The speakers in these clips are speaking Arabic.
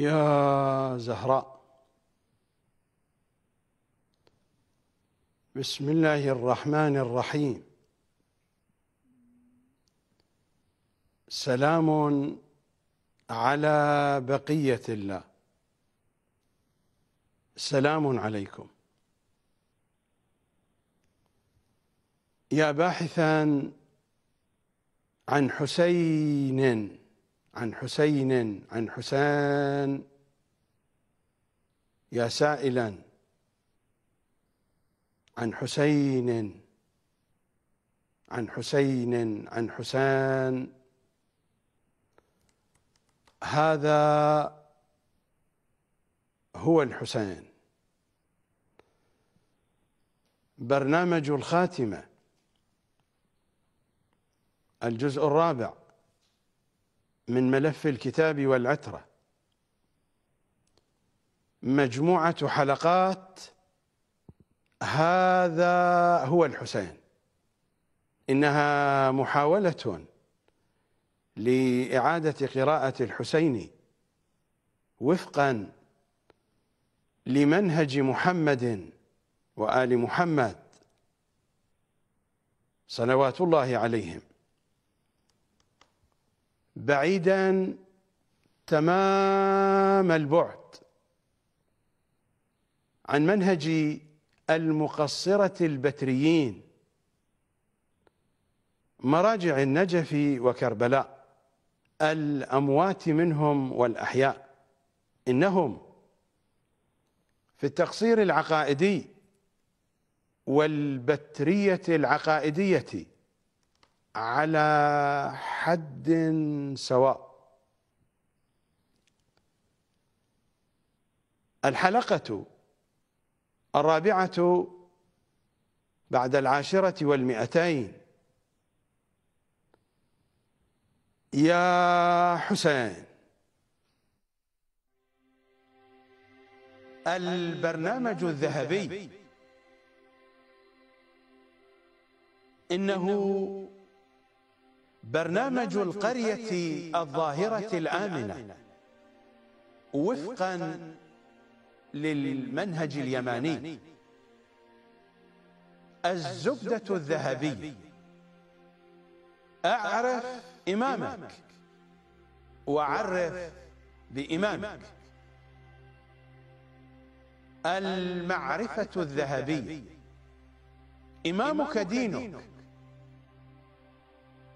يا زهراء بسم الله الرحمن الرحيم سلام على بقية الله سلام عليكم يا باحثا عن حسين عن حسين عن حسان يا سائلا عن حسين عن حسين عن حسان هذا هو الحسين برنامج الخاتمه الجزء الرابع من ملف الكتاب والعترة مجموعة حلقات هذا هو الحسين إنها محاولة لإعادة قراءة الحسين وفقا لمنهج محمد وآل محمد صلوات الله عليهم بعيدا تمام البعد عن منهج المقصرة البتريين مراجع النجف وكربلاء الأموات منهم والأحياء إنهم في التقصير العقائدي والبترية العقائدية على حد سواء الحلقة الرابعة بعد العاشرة والمئتين يا حسين البرنامج الذهبي إنه برنامج القرية الظاهرة الآمنة وفقا للمنهج اليماني الزبدة الذهبي أعرف إمامك وعرف بإمامك المعرفة الذهبية إمامك دينك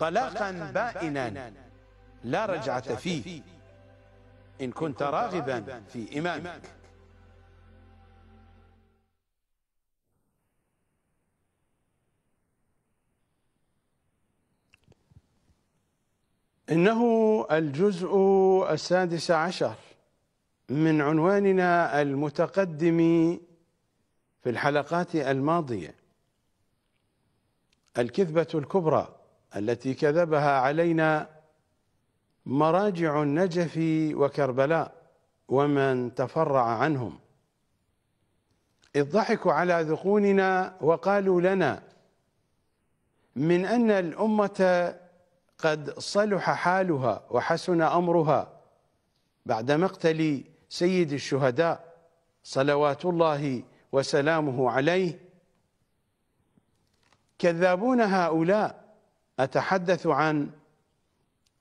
طلاقا بائنا لا رجعة فيه إن كنت راغبا في إمامك إنه الجزء السادس عشر من عنواننا المتقدم في الحلقات الماضية الكذبة الكبرى التي كذبها علينا مراجع النجف وكربلاء ومن تفرع عنهم اذ ضحكوا على ذقوننا وقالوا لنا من ان الامه قد صلح حالها وحسن امرها بعد مقتل سيد الشهداء صلوات الله وسلامه عليه كذابون هؤلاء أتحدث عن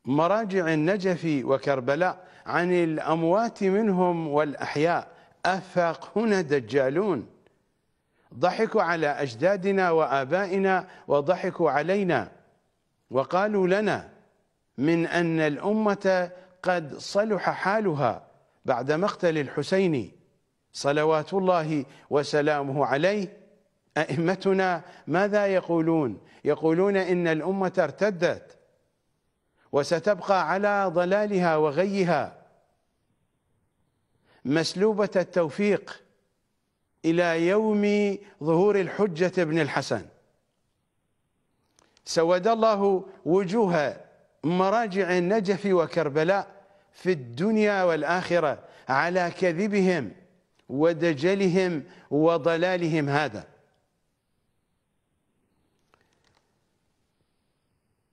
مراجع النجف وكربلاء عن الأموات منهم والأحياء أفاق هنا دجالون ضحكوا على أجدادنا وآبائنا وضحكوا علينا وقالوا لنا من أن الأمة قد صلح حالها بعد مقتل الحسين صلوات الله وسلامه عليه أئمتنا ماذا يقولون يقولون إن الأمة ارتدت وستبقى على ضلالها وغيها مسلوبة التوفيق إلى يوم ظهور الحجة ابن الحسن سود الله وجوه مراجع النجف وكربلاء في الدنيا والآخرة على كذبهم ودجلهم وضلالهم هذا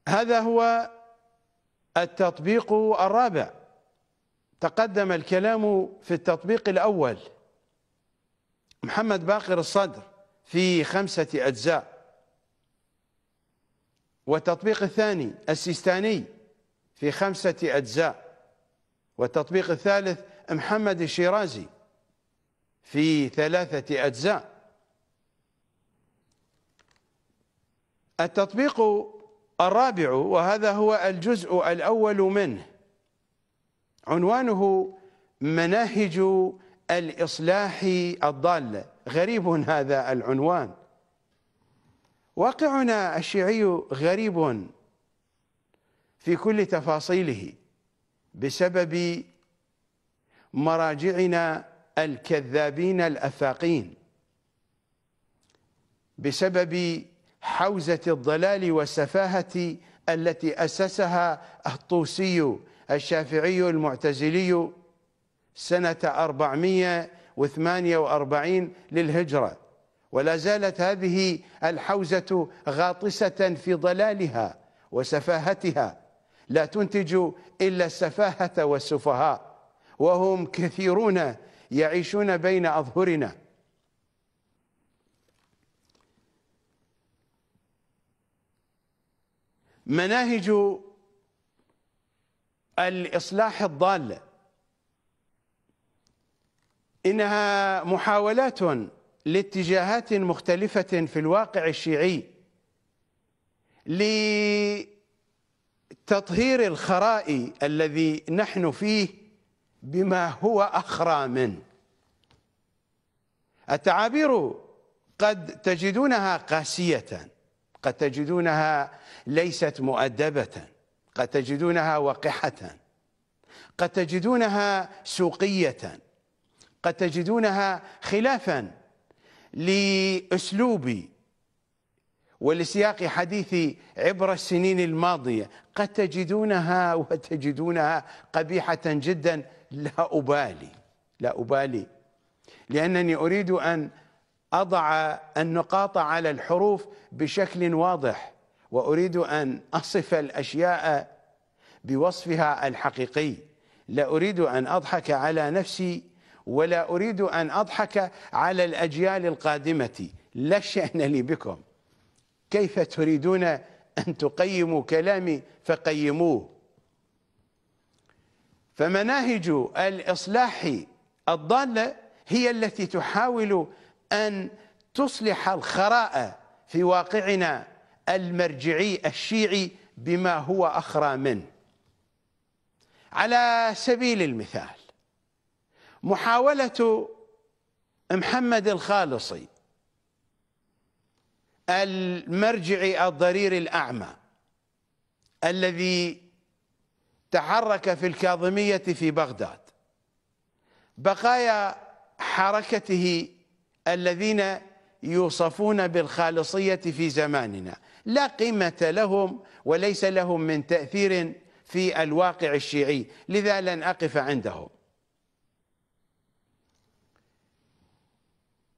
هذا هو التطبيق الرابع تقدم الكلام في التطبيق الأول محمد باقر الصدر في خمسة أجزاء والتطبيق الثاني السيستاني في خمسة أجزاء والتطبيق الثالث محمد الشيرازي في ثلاثة أجزاء التطبيق الرابع وهذا هو الجزء الأول منه عنوانه مناهج الإصلاح الضالة غريب هذا العنوان واقعنا الشيعي غريب في كل تفاصيله بسبب مراجعنا الكذابين الأفاقين بسبب حوزة الضلال والسفاهة التي أسسها الطوسي الشافعي المعتزلي سنة 448 للهجرة ولا زالت هذه الحوزة غاطسة في ضلالها وسفاهتها لا تنتج إلا السفاهة والسفهاء وهم كثيرون يعيشون بين أظهرنا مناهج الإصلاح الضالة إنها محاولات لاتجاهات مختلفة في الواقع الشيعي لتطهير الخراء الذي نحن فيه بما هو أخرى منه التعابير قد تجدونها قاسية قد تجدونها ليست مؤدبة قد تجدونها وقحة قد تجدونها سوقية قد تجدونها خلافا لأسلوب ولسياق حديث عبر السنين الماضية قد تجدونها وتجدونها قبيحة جدا لا أبالي لا أبالي لأنني أريد أن أضع النقاط على الحروف بشكل واضح وأريد أن أصف الأشياء بوصفها الحقيقي لا أريد أن أضحك على نفسي ولا أريد أن أضحك على الأجيال القادمة لا شأن لي بكم كيف تريدون أن تقيموا كلامي فقيموه فمناهج الإصلاح الضالة هي التي تحاول أن تصلح الخراء في واقعنا المرجعي الشيعي بما هو أخرى منه على سبيل المثال محاولة محمد الخالصي المرجعي الضرير الأعمى الذي تحرك في الكاظمية في بغداد بقايا حركته الذين يوصفون بالخالصية في زماننا لا قيمة لهم وليس لهم من تأثير في الواقع الشيعي لذا لن أقف عندهم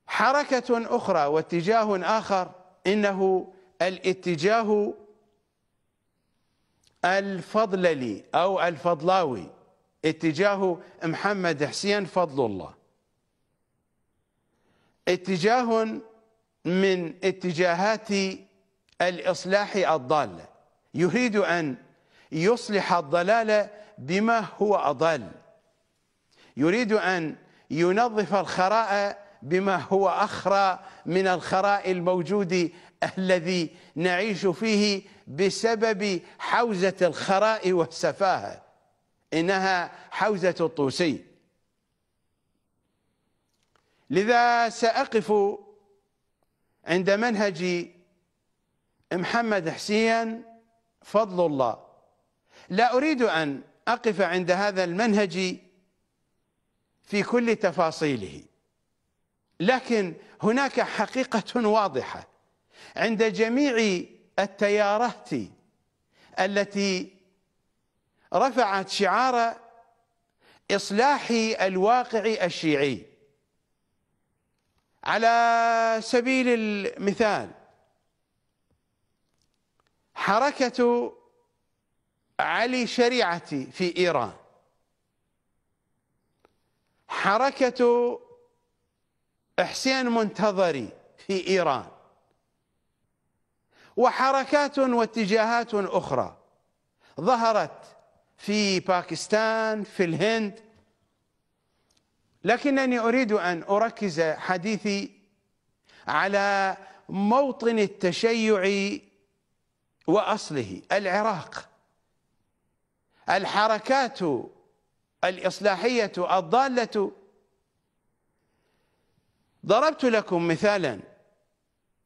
حركة أخرى واتجاه آخر إنه الاتجاه الفضللي أو الفضلاوي اتجاه محمد حسين فضل الله اتجاه من اتجاهات الإصلاح الضالة يريد أن يصلح الضلال بما هو أضل يريد أن ينظف الخراء بما هو أخرى من الخراء الموجود الذي نعيش فيه بسبب حوزة الخراء والسفاهة إنها حوزة الطوسي لذا سأقف عند منهج محمد حسين فضل الله لا أريد أن أقف عند هذا المنهج في كل تفاصيله لكن هناك حقيقة واضحة عند جميع التيارات التي رفعت شعار إصلاح الواقع الشيعي على سبيل المثال حركة علي شريعتي في إيران حركة حسين منتظري في إيران وحركات واتجاهات أخرى ظهرت في باكستان في الهند لكنني أريد أن أركز حديثي على موطن التشيع وأصله العراق الحركات الإصلاحية الضالة ضربت لكم مثالا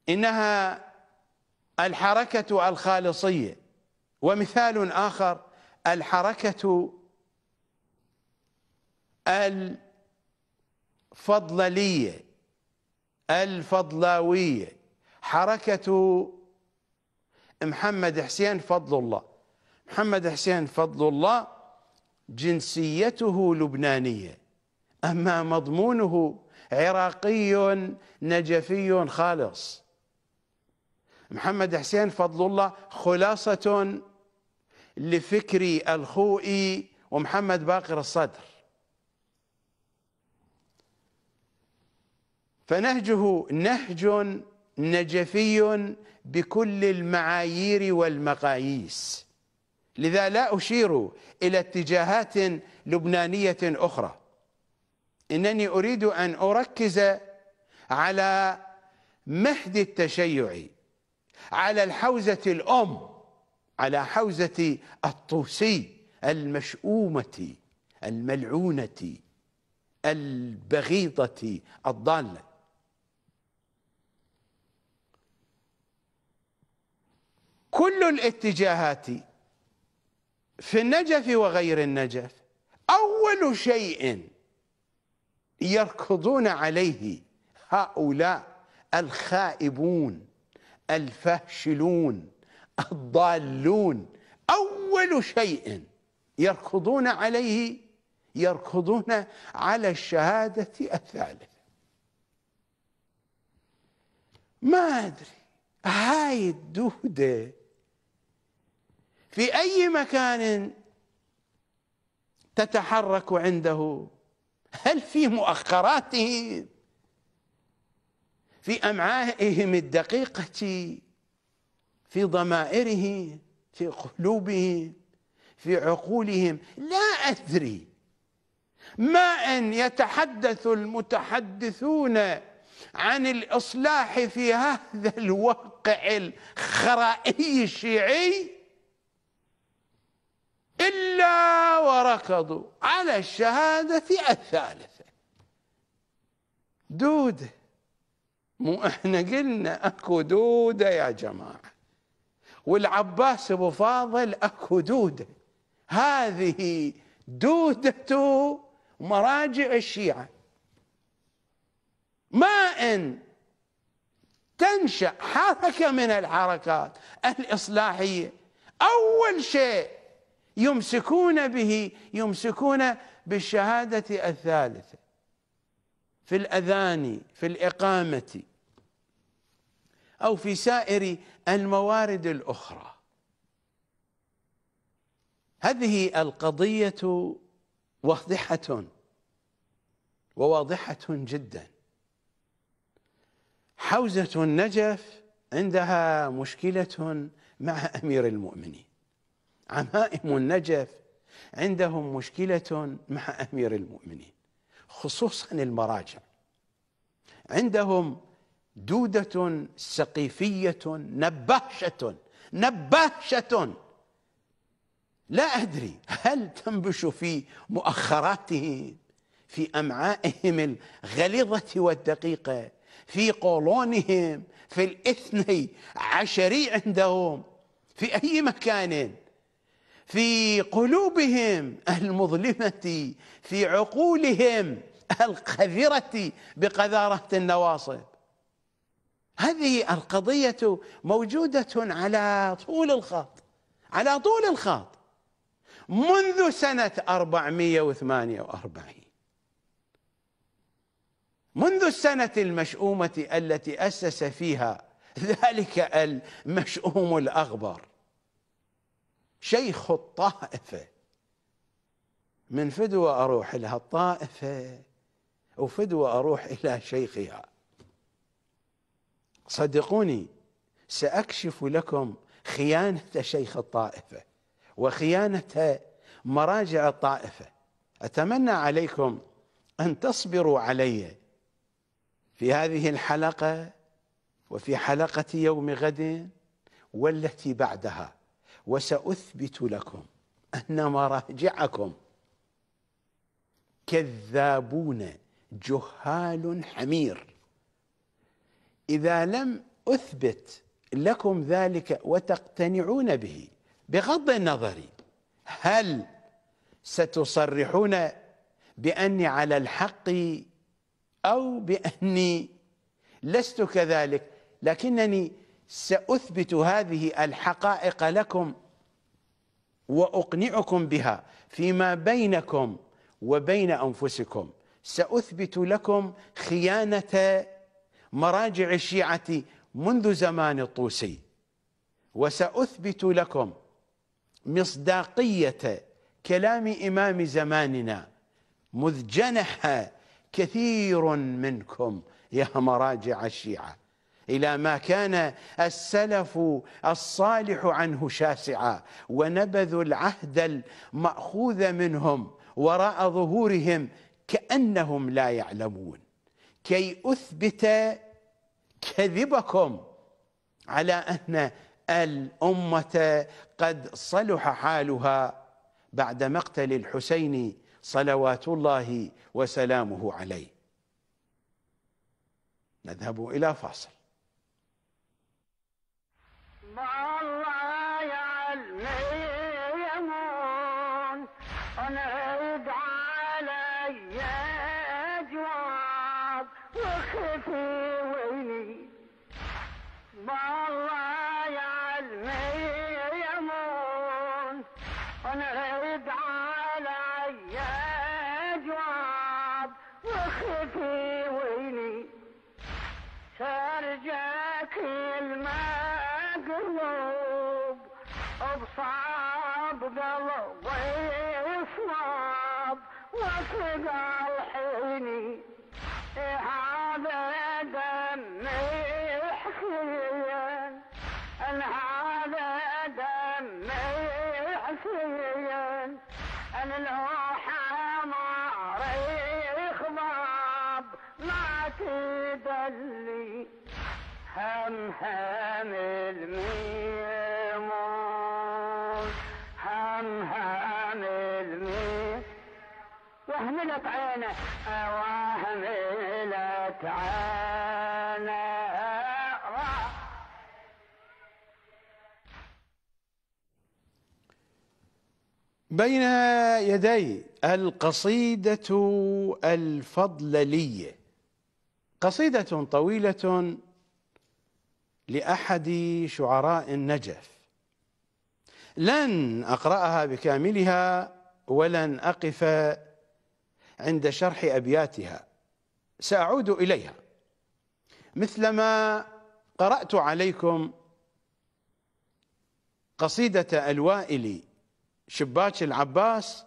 إنها الحركة الخالصية ومثال آخر الحركة فضلية الفضلاوية حركة محمد حسين فضل الله محمد حسين فضل الله جنسيته لبنانية أما مضمونه عراقي نجفي خالص محمد حسين فضل الله خلاصة لفكري الخوئي ومحمد باقر الصدر فنهجه نهج نجفي بكل المعايير والمقاييس لذا لا أشير إلى اتجاهات لبنانية أخرى إنني أريد أن أركز على مهد التشيع على الحوزة الأم على حوزة الطوسي المشؤومة الملعونة البغيضة الضالة كل الاتجاهات في النجف وغير النجف أول شيء يركضون عليه هؤلاء الخائبون الفاشلون الضالون أول شيء يركضون عليه يركضون على الشهادة الثالثة ما أدري هاي الدوده في أي مكان تتحرك عنده هل في مؤخراتهم في أمعائهم الدقيقة في ضمائرهم في قلوبهم في عقولهم لا أدري ما أن يتحدث المتحدثون عن الإصلاح في هذا الواقع الخرائي الشيعي إلا وركضوا على الشهادة الثالثة دودة مو احنا قلنا اكو دودة يا جماعة والعباس ابو فاضل اكو دودة هذه دودة مراجع الشيعة ما ان تنشأ حركة من الحركات الإصلاحية أول شيء يمسكون به يمسكون بالشهادة الثالثة في الأذان في الإقامة أو في سائر الموارد الأخرى هذه القضية واضحة وواضحة جدا حوزة النجف عندها مشكلة مع أمير المؤمنين عمائم النجف عندهم مشكلة مع أمير المؤمنين خصوصا المراجع عندهم دودة سقيفية نباشة نباشة لا أدري هل تنبش في مؤخراتهم في أمعائهم الغليظة والدقيقة في قولونهم في الاثني عشري عندهم في أي مكان في قلوبهم المظلمة في عقولهم القذرة بقذارة النواصب هذه القضية موجودة على طول الخط على طول الخط منذ سنة 448 منذ السنة المشؤومة التي أسس فيها ذلك المشؤوم الأغبر شيخ الطائفة من فدوة أروح لها الطائفة وفدوة أروح إلى شيخها صدقوني سأكشف لكم خيانة شيخ الطائفة وخيانة مراجع الطائفة أتمنى عليكم أن تصبروا علي في هذه الحلقة وفي حلقة يوم غد والتي بعدها وسأثبت لكم أن مراجعكم كذابون جهال حمير إذا لم أثبت لكم ذلك وتقتنعون به بغض النظر هل ستصرحون بأني على الحق أو بأني لست كذلك لكنني ساثبت هذه الحقائق لكم واقنعكم بها فيما بينكم وبين انفسكم ساثبت لكم خيانه مراجع الشيعه منذ زمان الطوسي وساثبت لكم مصداقيه كلام امام زماننا مذ جنح كثير منكم يا مراجع الشيعه الى ما كان السلف الصالح عنه شاسعا ونبذوا العهد الماخوذ منهم وراء ظهورهم كانهم لا يعلمون كي اثبت كذبكم على ان الامه قد صلح حالها بعد مقتل الحسين صلوات الله وسلامه عليه نذهب الى فاصل يمون ونادى علي اجواب واختفي ويني الضيف صعب واطلق الحيني هذا دمي حسين هذا دمي حسين انا لو حماري خضاب ما تدلي هم هم المين وهملت عينه وهملت عينه بين يدي القصيدة الفضللية قصيدة طويلة لأحد شعراء النجف لن أقرأها بكاملها ولن أقف عند شرح أبياتها سأعود إليها مثلما قرأت عليكم قصيدة الوائل شباك العباس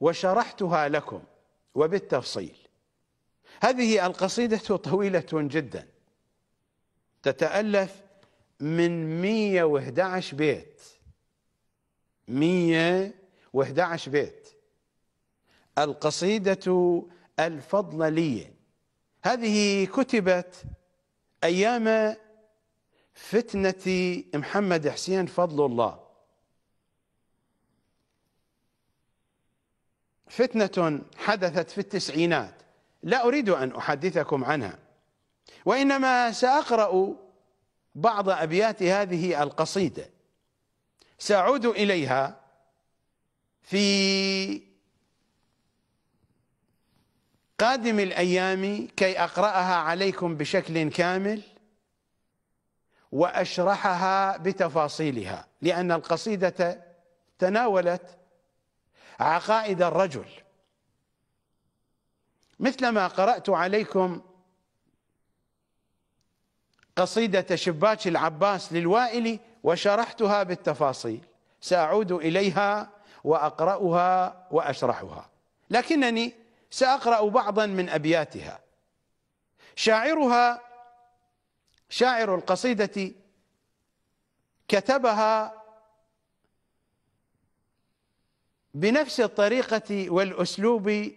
وشرحتها لكم وبالتفصيل هذه القصيدة طويلة جدا تتألف من 111 بيت 111 بيت القصيدة الفضللية هذه كتبت أيام فتنة محمد حسين فضل الله فتنة حدثت في التسعينات لا أريد أن أحدثكم عنها وإنما سأقرأ بعض أبيات هذه القصيدة سأعود إليها في قادم الأيام كي أقرأها عليكم بشكل كامل وأشرحها بتفاصيلها لأن القصيدة تناولت عقائد الرجل مثلما قرأت عليكم قصيدة شباك العباس للوائلي وشرحتها بالتفاصيل سأعود إليها وأقرأها وأشرحها لكنني سأقرأ بعضا من أبياتها شاعرها شاعر القصيدة كتبها بنفس الطريقة والأسلوب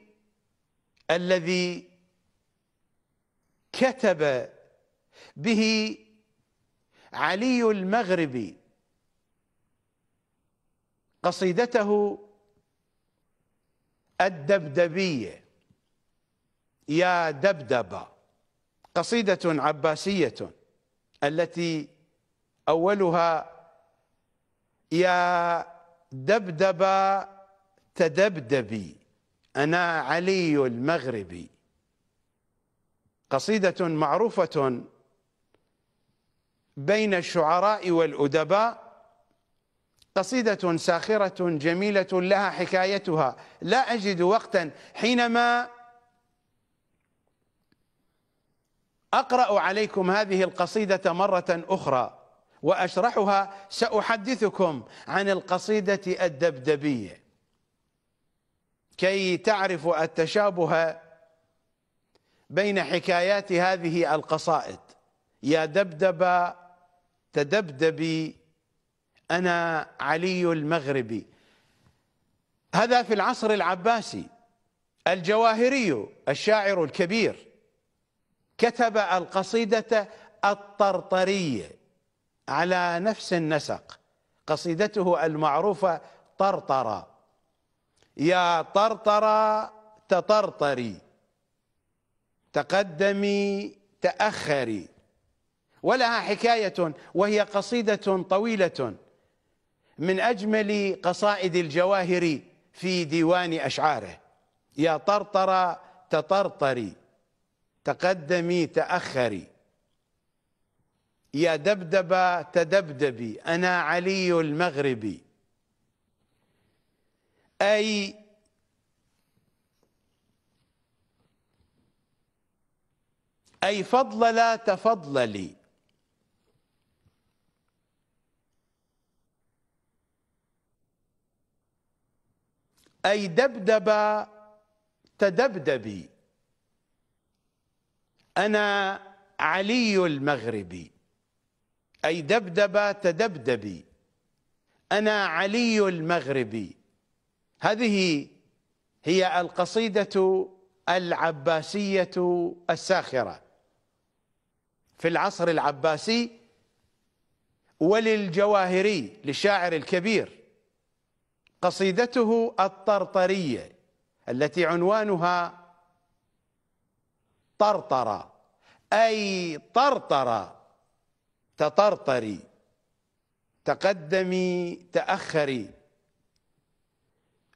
الذي كتب به علي المغربي قصيدته الدبدبيه يا دبدبة قصيدة عباسية التي أولها يا دبدبة تدبدبي أنا علي المغربي قصيدة معروفة بين الشعراء والأدباء قصيدة ساخرة جميلة لها حكايتها لا أجد وقتا حينما أقرأ عليكم هذه القصيدة مرة أخرى وأشرحها سأحدثكم عن القصيدة الدبدبية كي تعرفوا التشابه بين حكايات هذه القصائد يا دبدبا تدبدبي أنا علي المغربي هذا في العصر العباسي الجواهري الشاعر الكبير كتب القصيدة الطرطرية على نفس النسق قصيدته المعروفة طرطرة يا طرطرة تطرطري تقدمي تأخري ولها حكاية وهي قصيدة طويلة من أجمل قصائد الجواهر في ديوان أشعاره يا طرطرة تطرطري تقدمي تأخري يا دبدبة تدبدبي أنا علي المغربي أي أي فضل لا تفضلي أي دبدبة تدبدبي أنا علي المغربي أي دبدب تدبدبي أنا علي المغربي هذه هي القصيدة العباسية الساخرة في العصر العباسي وللجواهري للشاعر الكبير قصيدته الطرطرية التي عنوانها طرطرة أي طرطرة تطرطري تقدمي تأخري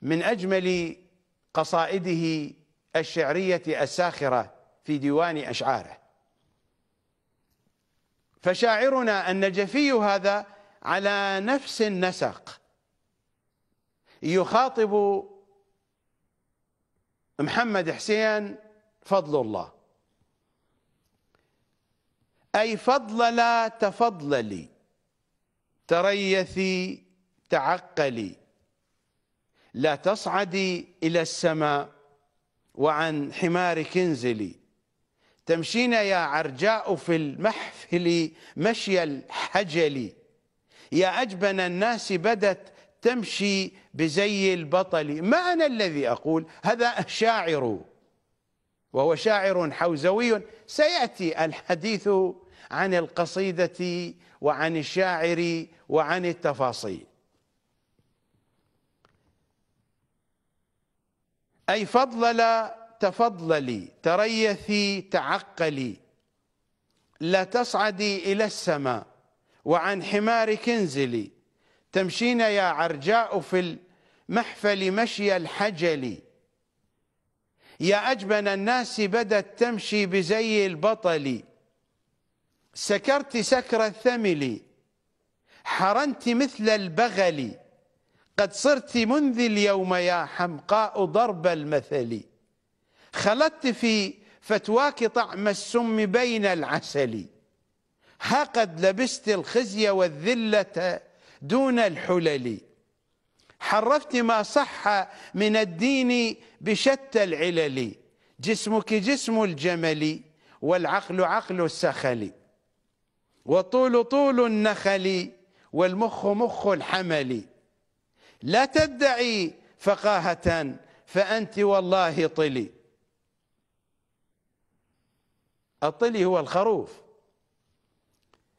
من أجمل قصائده الشعرية الساخرة في ديوان أشعاره فشاعرنا النجفي هذا على نفس النسق يخاطب محمد حسين فضل الله أي فضل لا تفضلي تريثي تعقلي لا تصعدي إلى السماء وعن حمارك انزلي تمشين يا عرجاء في المحفل مشي الحجل يا أجبن الناس بدت تمشي بزي البطل ما أنا الذي أقول هذا شاعر وهو شاعر حوزوي سيأتي الحديث عن القصيدة وعن الشاعر وعن التفاصيل أي فضلل تفضلي تريثي تعقلي لا تصعدي إلى السماء وعن حمارك انزلي تمشين يا عرجاء في المحفل مشي الحجل يا أجبن الناس بدت تمشي بزي البطل سكرت سكر الثمل حرنت مثل البغل قد صرت منذ اليوم يا حمقاء ضرب المثل خلطت في فتواك طعم السم بين العسل ها قد لبست الخزي والذلة دون الحلل حرفت ما صح من الدين بشتى العلل جسمك جسم الجمل والعقل عقل السخل وطول طول النخل والمخ مخ الحمل لا تدعي فقاهة فأنت والله طلي الطلي هو الخروف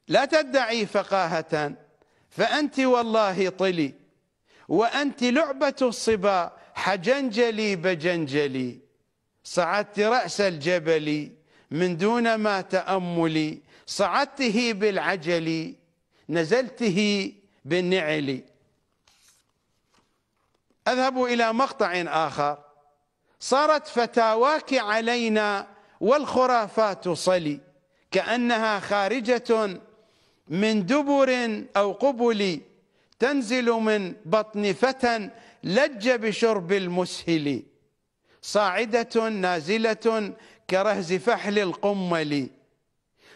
لا تدعي فقاهة فأنت والله طلي وأنت لعبة الصبا حجنجلي بجنجلي صعدت رأس الجبل من دون ما تأملي صعدته بالعجل نزلته بالنعل اذهب الى مقطع اخر صارت فتاواك علينا والخرافات صلي كانها خارجه من دبر او قبل تنزل من بطن فتى لج بشرب المسهل صاعده نازله كرهز فحل القمل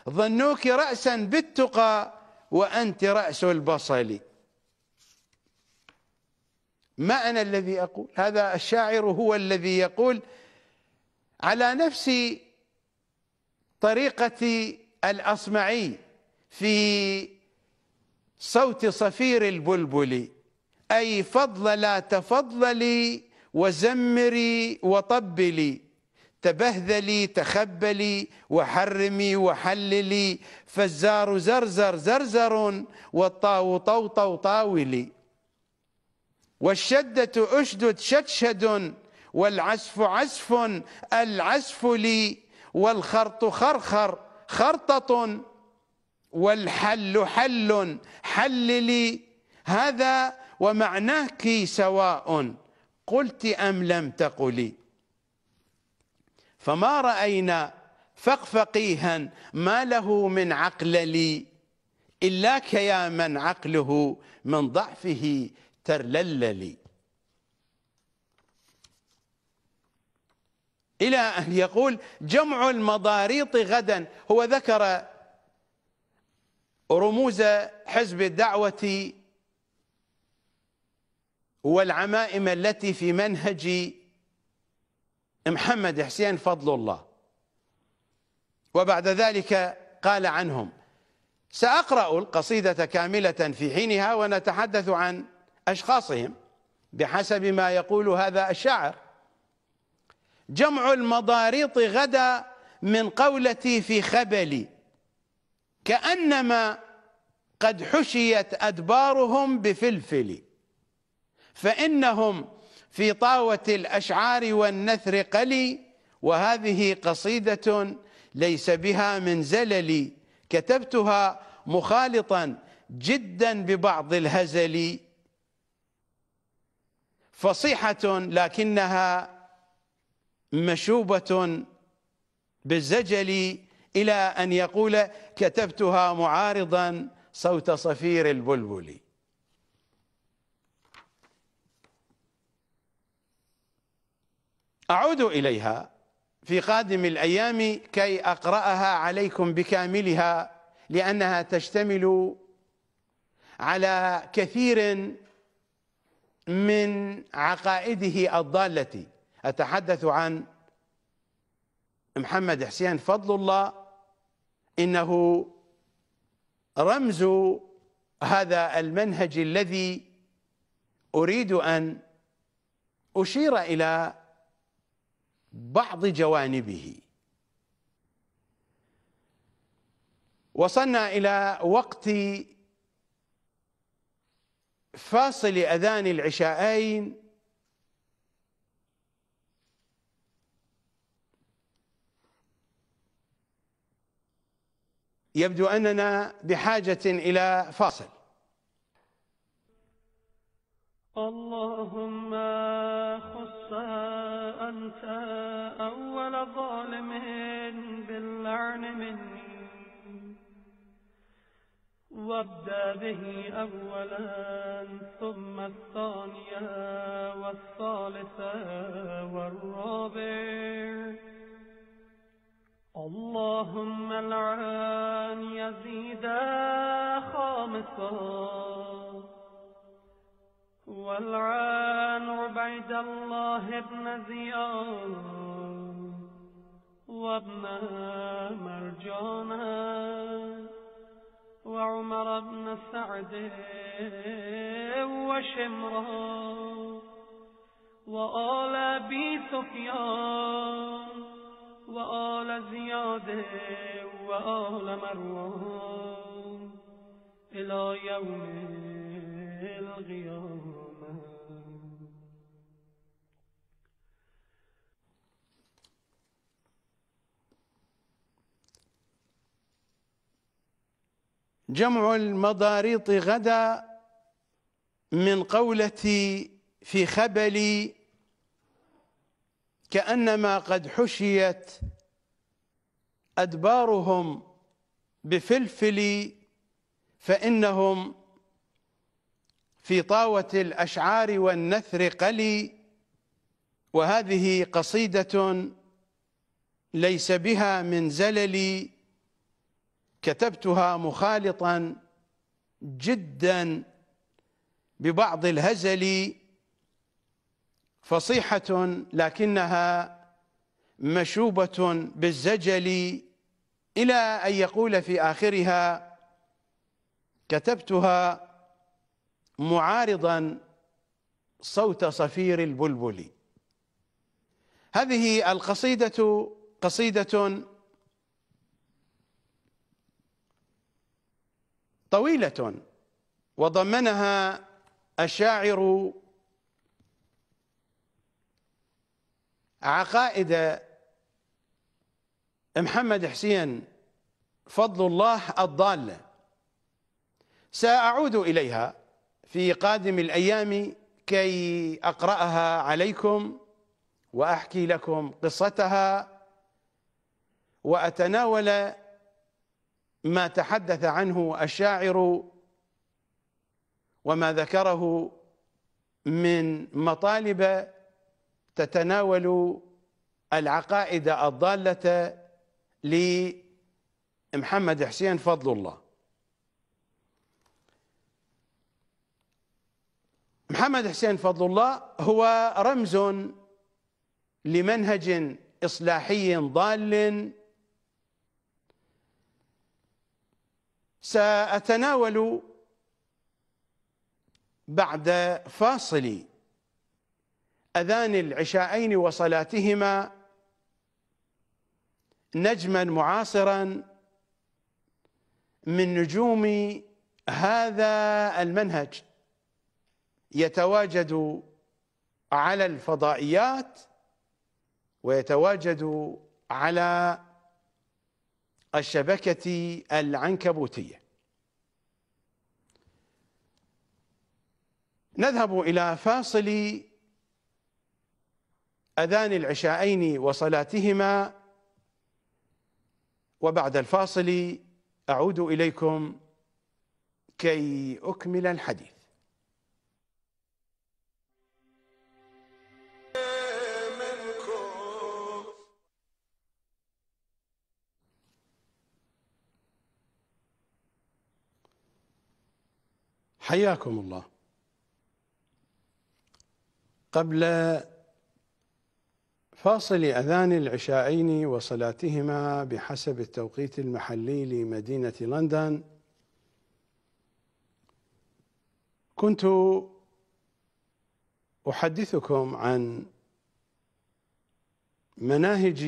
ظنوك رأسا بالتقى وأنت رأس البصل ما أنا الذي أقول هذا الشاعر هو الذي يقول على نفس طريقة الأصمعي في صوت صفير البلبل أي فضل لا تفضلي وزمري وطبلي تبهذلي تخبلي وحرمي وحللي فالزار زرزر زرزر والطاو طوطو طاولي والشدة أشدد شدشد والعسف عسف العسف لي والخرط خرخر خرطة والحل حل حللي هذا ومعناك سواء قلت أم لم تقلي فما رأينا فقفقيها ما له من عقل لي إلاك يا من عقله من ضعفه ترلللي إلى أن يقول جمع المضاريط غدا هو ذكر رموز حزب الدعوة والعمائم التي في منهج محمد حسين فضل الله وبعد ذلك قال عنهم سأقرأ القصيدة كاملة في حينها ونتحدث عن أشخاصهم بحسب ما يقول هذا الشاعر جمع المضاريط غدا من قولتي في خبلي كأنما قد حشيت أدبارهم بفلفل فإنهم في طاوة الأشعار والنثر قلي وهذه قصيدة ليس بها من زلل كتبتها مخالطا جدا ببعض الهزل فصيحة لكنها مشوبة بالزجل إلى أن يقول كتبتها معارضا صوت صفير البلبل أعود إليها في قادم الأيام كي أقرأها عليكم بكاملها لأنها تشتمل على كثير من عقائده الضالة أتحدث عن محمد حسين فضل الله إنه رمز هذا المنهج الذي أريد أن أشير إلى بعض جوانبه وصلنا إلى وقت فاصل أذان العشاءين يبدو أننا بحاجة إلى فاصل اللهم خصنا أنت أول ظالم باللعن مني وابدأ به أولا ثم الثانية والثالثة والرابع اللهم العن يزيد خامسا والعان عبيد الله بن زياد وابن مرجانه وعمر بن سعد وشمر وآل أبي سفيان وآل زياد وآل مروان إلى يوم القيامة جمع المضاريط غدا من قولتي في خبلي كأنما قد حشيت أدبارهم بفلفلي فإنهم في طاوة الأشعار والنثر قلي وهذه قصيدة ليس بها من زللي كتبتها مخالطا جدا ببعض الهزل فصيحة لكنها مشوبة بالزجل إلى أن يقول في آخرها كتبتها معارضا صوت صفير البلبل هذه القصيدة قصيدة طويلة وضمنها الشاعر عقائد محمد حسين فضل الله الضالة سأعود إليها في قادم الأيام كي أقرأها عليكم وأحكي لكم قصتها وأتناول ما تحدث عنه الشاعر وما ذكره من مطالب تتناول العقائد الضالة لمحمد حسين فضل الله محمد حسين فضل الله هو رمز لمنهج إصلاحي ضال سأتناول بعد فاصل أذان العشاءين وصلاتهما نجما معاصرا من نجوم هذا المنهج يتواجد على الفضائيات ويتواجد على الشبكة العنكبوتية نذهب إلى فاصل أذان العشاءين وصلاتهما وبعد الفاصل أعود إليكم كي أكمل الحديث حياكم الله قبل فاصل أذان العشاءين وصلاتهما بحسب التوقيت المحلي لمدينة لندن كنت أحدثكم عن مناهج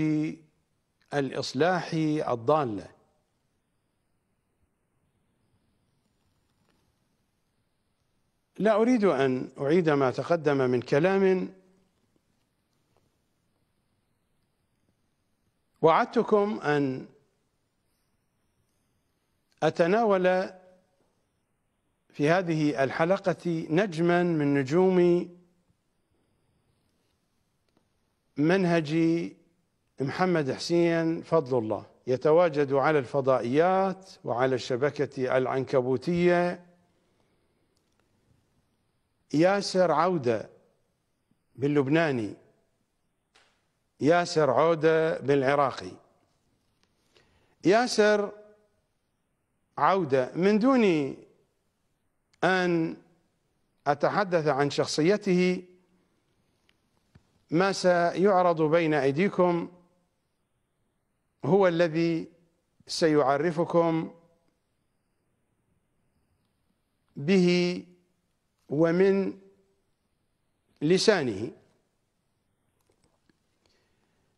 الإصلاح الضالة لا أريد أن أعيد ما تقدم من كلام وعدتكم أن أتناول في هذه الحلقة نجما من نجوم منهج محمد حسين فضل الله يتواجد على الفضائيات وعلى الشبكة العنكبوتية ياسر عودة باللبناني ياسر عودة بالعراقي ياسر عودة من دون أن أتحدث عن شخصيته ما سيعرض بين أيديكم هو الذي سيعرفكم به ومن لسانه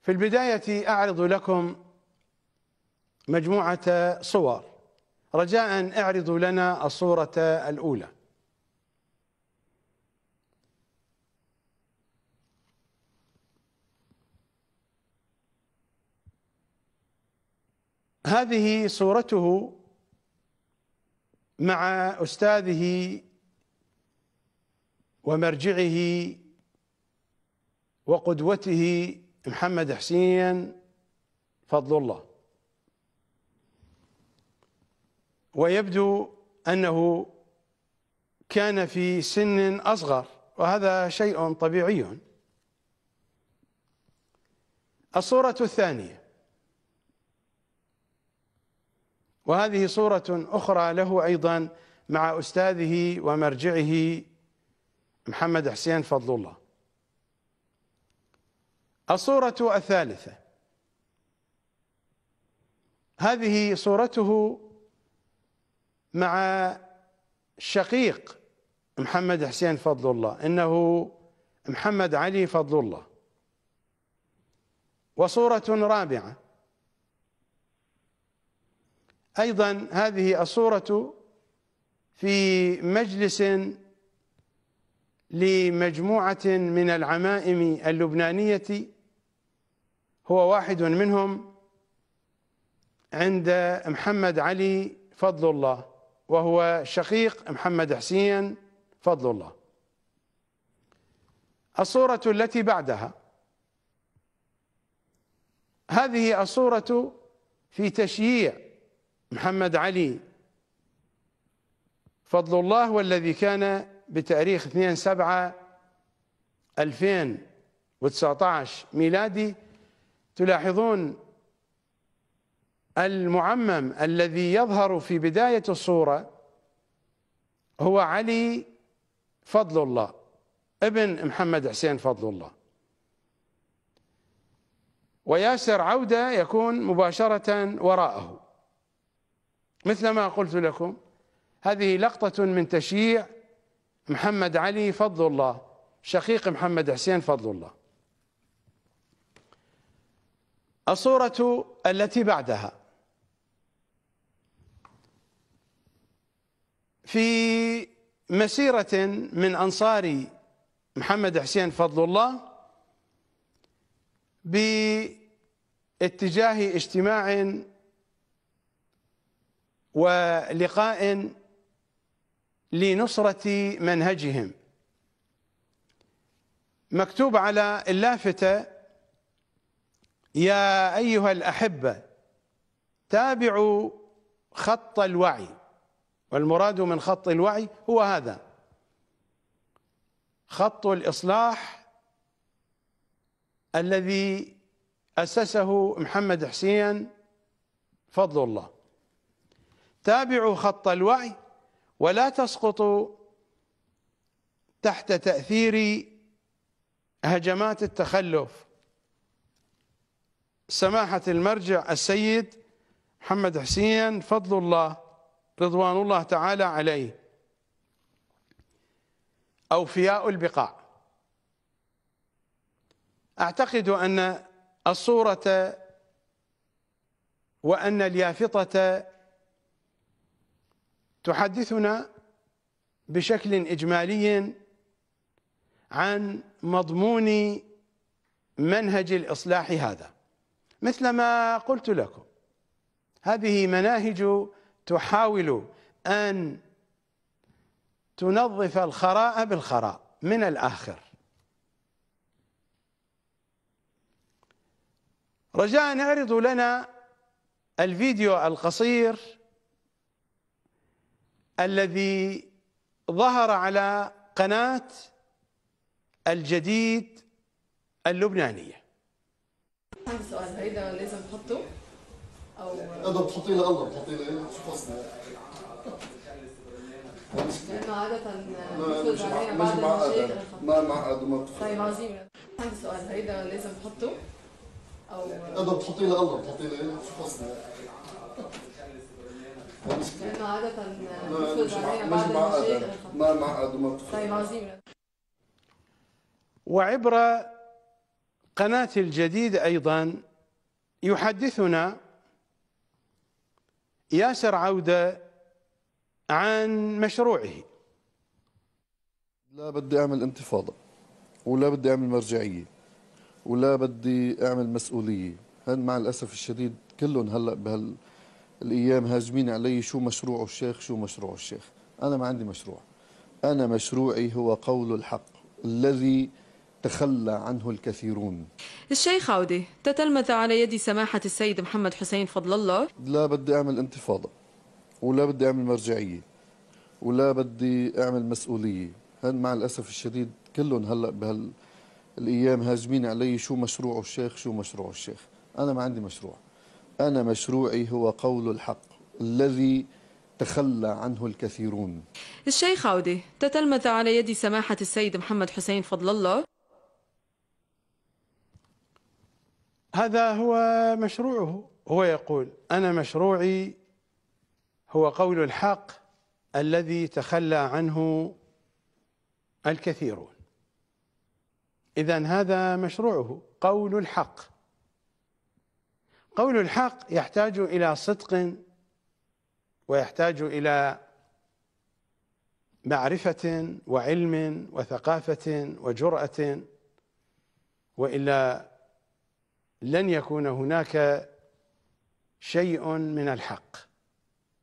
في البداية أعرض لكم مجموعة صور رجاء اعرضوا لنا الصورة الأولى هذه صورته مع أستاذه ومرجعه وقدوته محمد حسين فضل الله ويبدو انه كان في سن اصغر وهذا شيء طبيعي الصورة الثانية وهذه صورة أخرى له أيضا مع أستاذه ومرجعه محمد حسين فضل الله الصورة الثالثة هذه صورته مع شقيق محمد حسين فضل الله انه محمد علي فضل الله وصورة رابعة أيضا هذه الصورة في مجلس لمجموعة من العمائم اللبنانية هو واحد منهم عند محمد علي فضل الله وهو شقيق محمد حسين فضل الله الصورة التي بعدها هذه الصورة في تشييع محمد علي فضل الله والذي كان بتاريخ 2 7 2019 ميلادي تلاحظون المعمم الذي يظهر في بداية الصورة هو علي فضل الله ابن محمد حسين فضل الله وياسر عودة يكون مباشرة وراءه مثل ما قلت لكم هذه لقطة من تشييع محمد علي فضل الله شقيق محمد حسين فضل الله الصورة التي بعدها في مسيرة من أنصار محمد حسين فضل الله باتجاه اجتماع ولقاء لنصرة منهجهم مكتوب على اللافتة يا أيها الأحبة تابعوا خط الوعي والمراد من خط الوعي هو هذا خط الإصلاح الذي أسسه محمد حسين فضل الله تابعوا خط الوعي ولا تسقط تحت تأثير هجمات التخلف سماحة المرجع السيد محمد حسين فضل الله رضوان الله تعالى عليه أوفياء البقاع أعتقد أن الصورة وأن اليافطة تحدثنا بشكل إجمالي عن مضمون منهج الإصلاح هذا مثل ما قلت لكم هذه مناهج تحاول أن تنظف الخراء بالخراء من الآخر رجاء اعرضوا لنا الفيديو القصير الذي ظهر على قناة الجديد اللبنانية عندي سؤال هيدا لازم نحطه أو هذا بتحطيه لله بتحطيه لإيه شو قصدك؟ لأنه عادة بتفوز علينا بعض المشاكل ما معقد وما طيب عظيم عندي سؤال هيدا لازم نحطه أو هذا بتحطيه لله بتحطيه لإيه شو قصدك؟ وعبر قناة الجديد أيضا يحدثنا ياسر عودة عن مشروعه لا بدي أعمل انتفاضة ولا بدي أعمل مرجعية ولا بدي أعمل مسؤولية هن مع الأسف الشديد كلهم هلأ بهال الايام هاجمين علي شو مشروع الشيخ شو مشروع الشيخ انا ما عندي مشروع انا مشروعي هو قول الحق الذي تخلى عنه الكثيرون الشيخ عودي تتلمذ على يد سماحة السيد محمد حسين فضل الله لا بدي أعمل انتفاضة ولا بدي أعمل مرجعية ولا بدي أعمل مسؤولية هن مع الأسف الشديد كلهم هلأ بهال الأيام هاجمين علي شو مشروع الشيخ شو مشروع الشيخ أنا ما عندي مشروع أنا مشروعي هو قول الحق الذي تخلى عنه الكثيرون الشيخ عودة تتلمذ على يد سماحة السيد محمد حسين فضل الله هذا هو مشروعه هو يقول أنا مشروعي هو قول الحق الذي تخلى عنه الكثيرون إذا هذا مشروعه قول الحق قول الحق يحتاج إلى صدق ويحتاج إلى معرفة وعلم وثقافة وجرأة وإلا لن يكون هناك شيء من الحق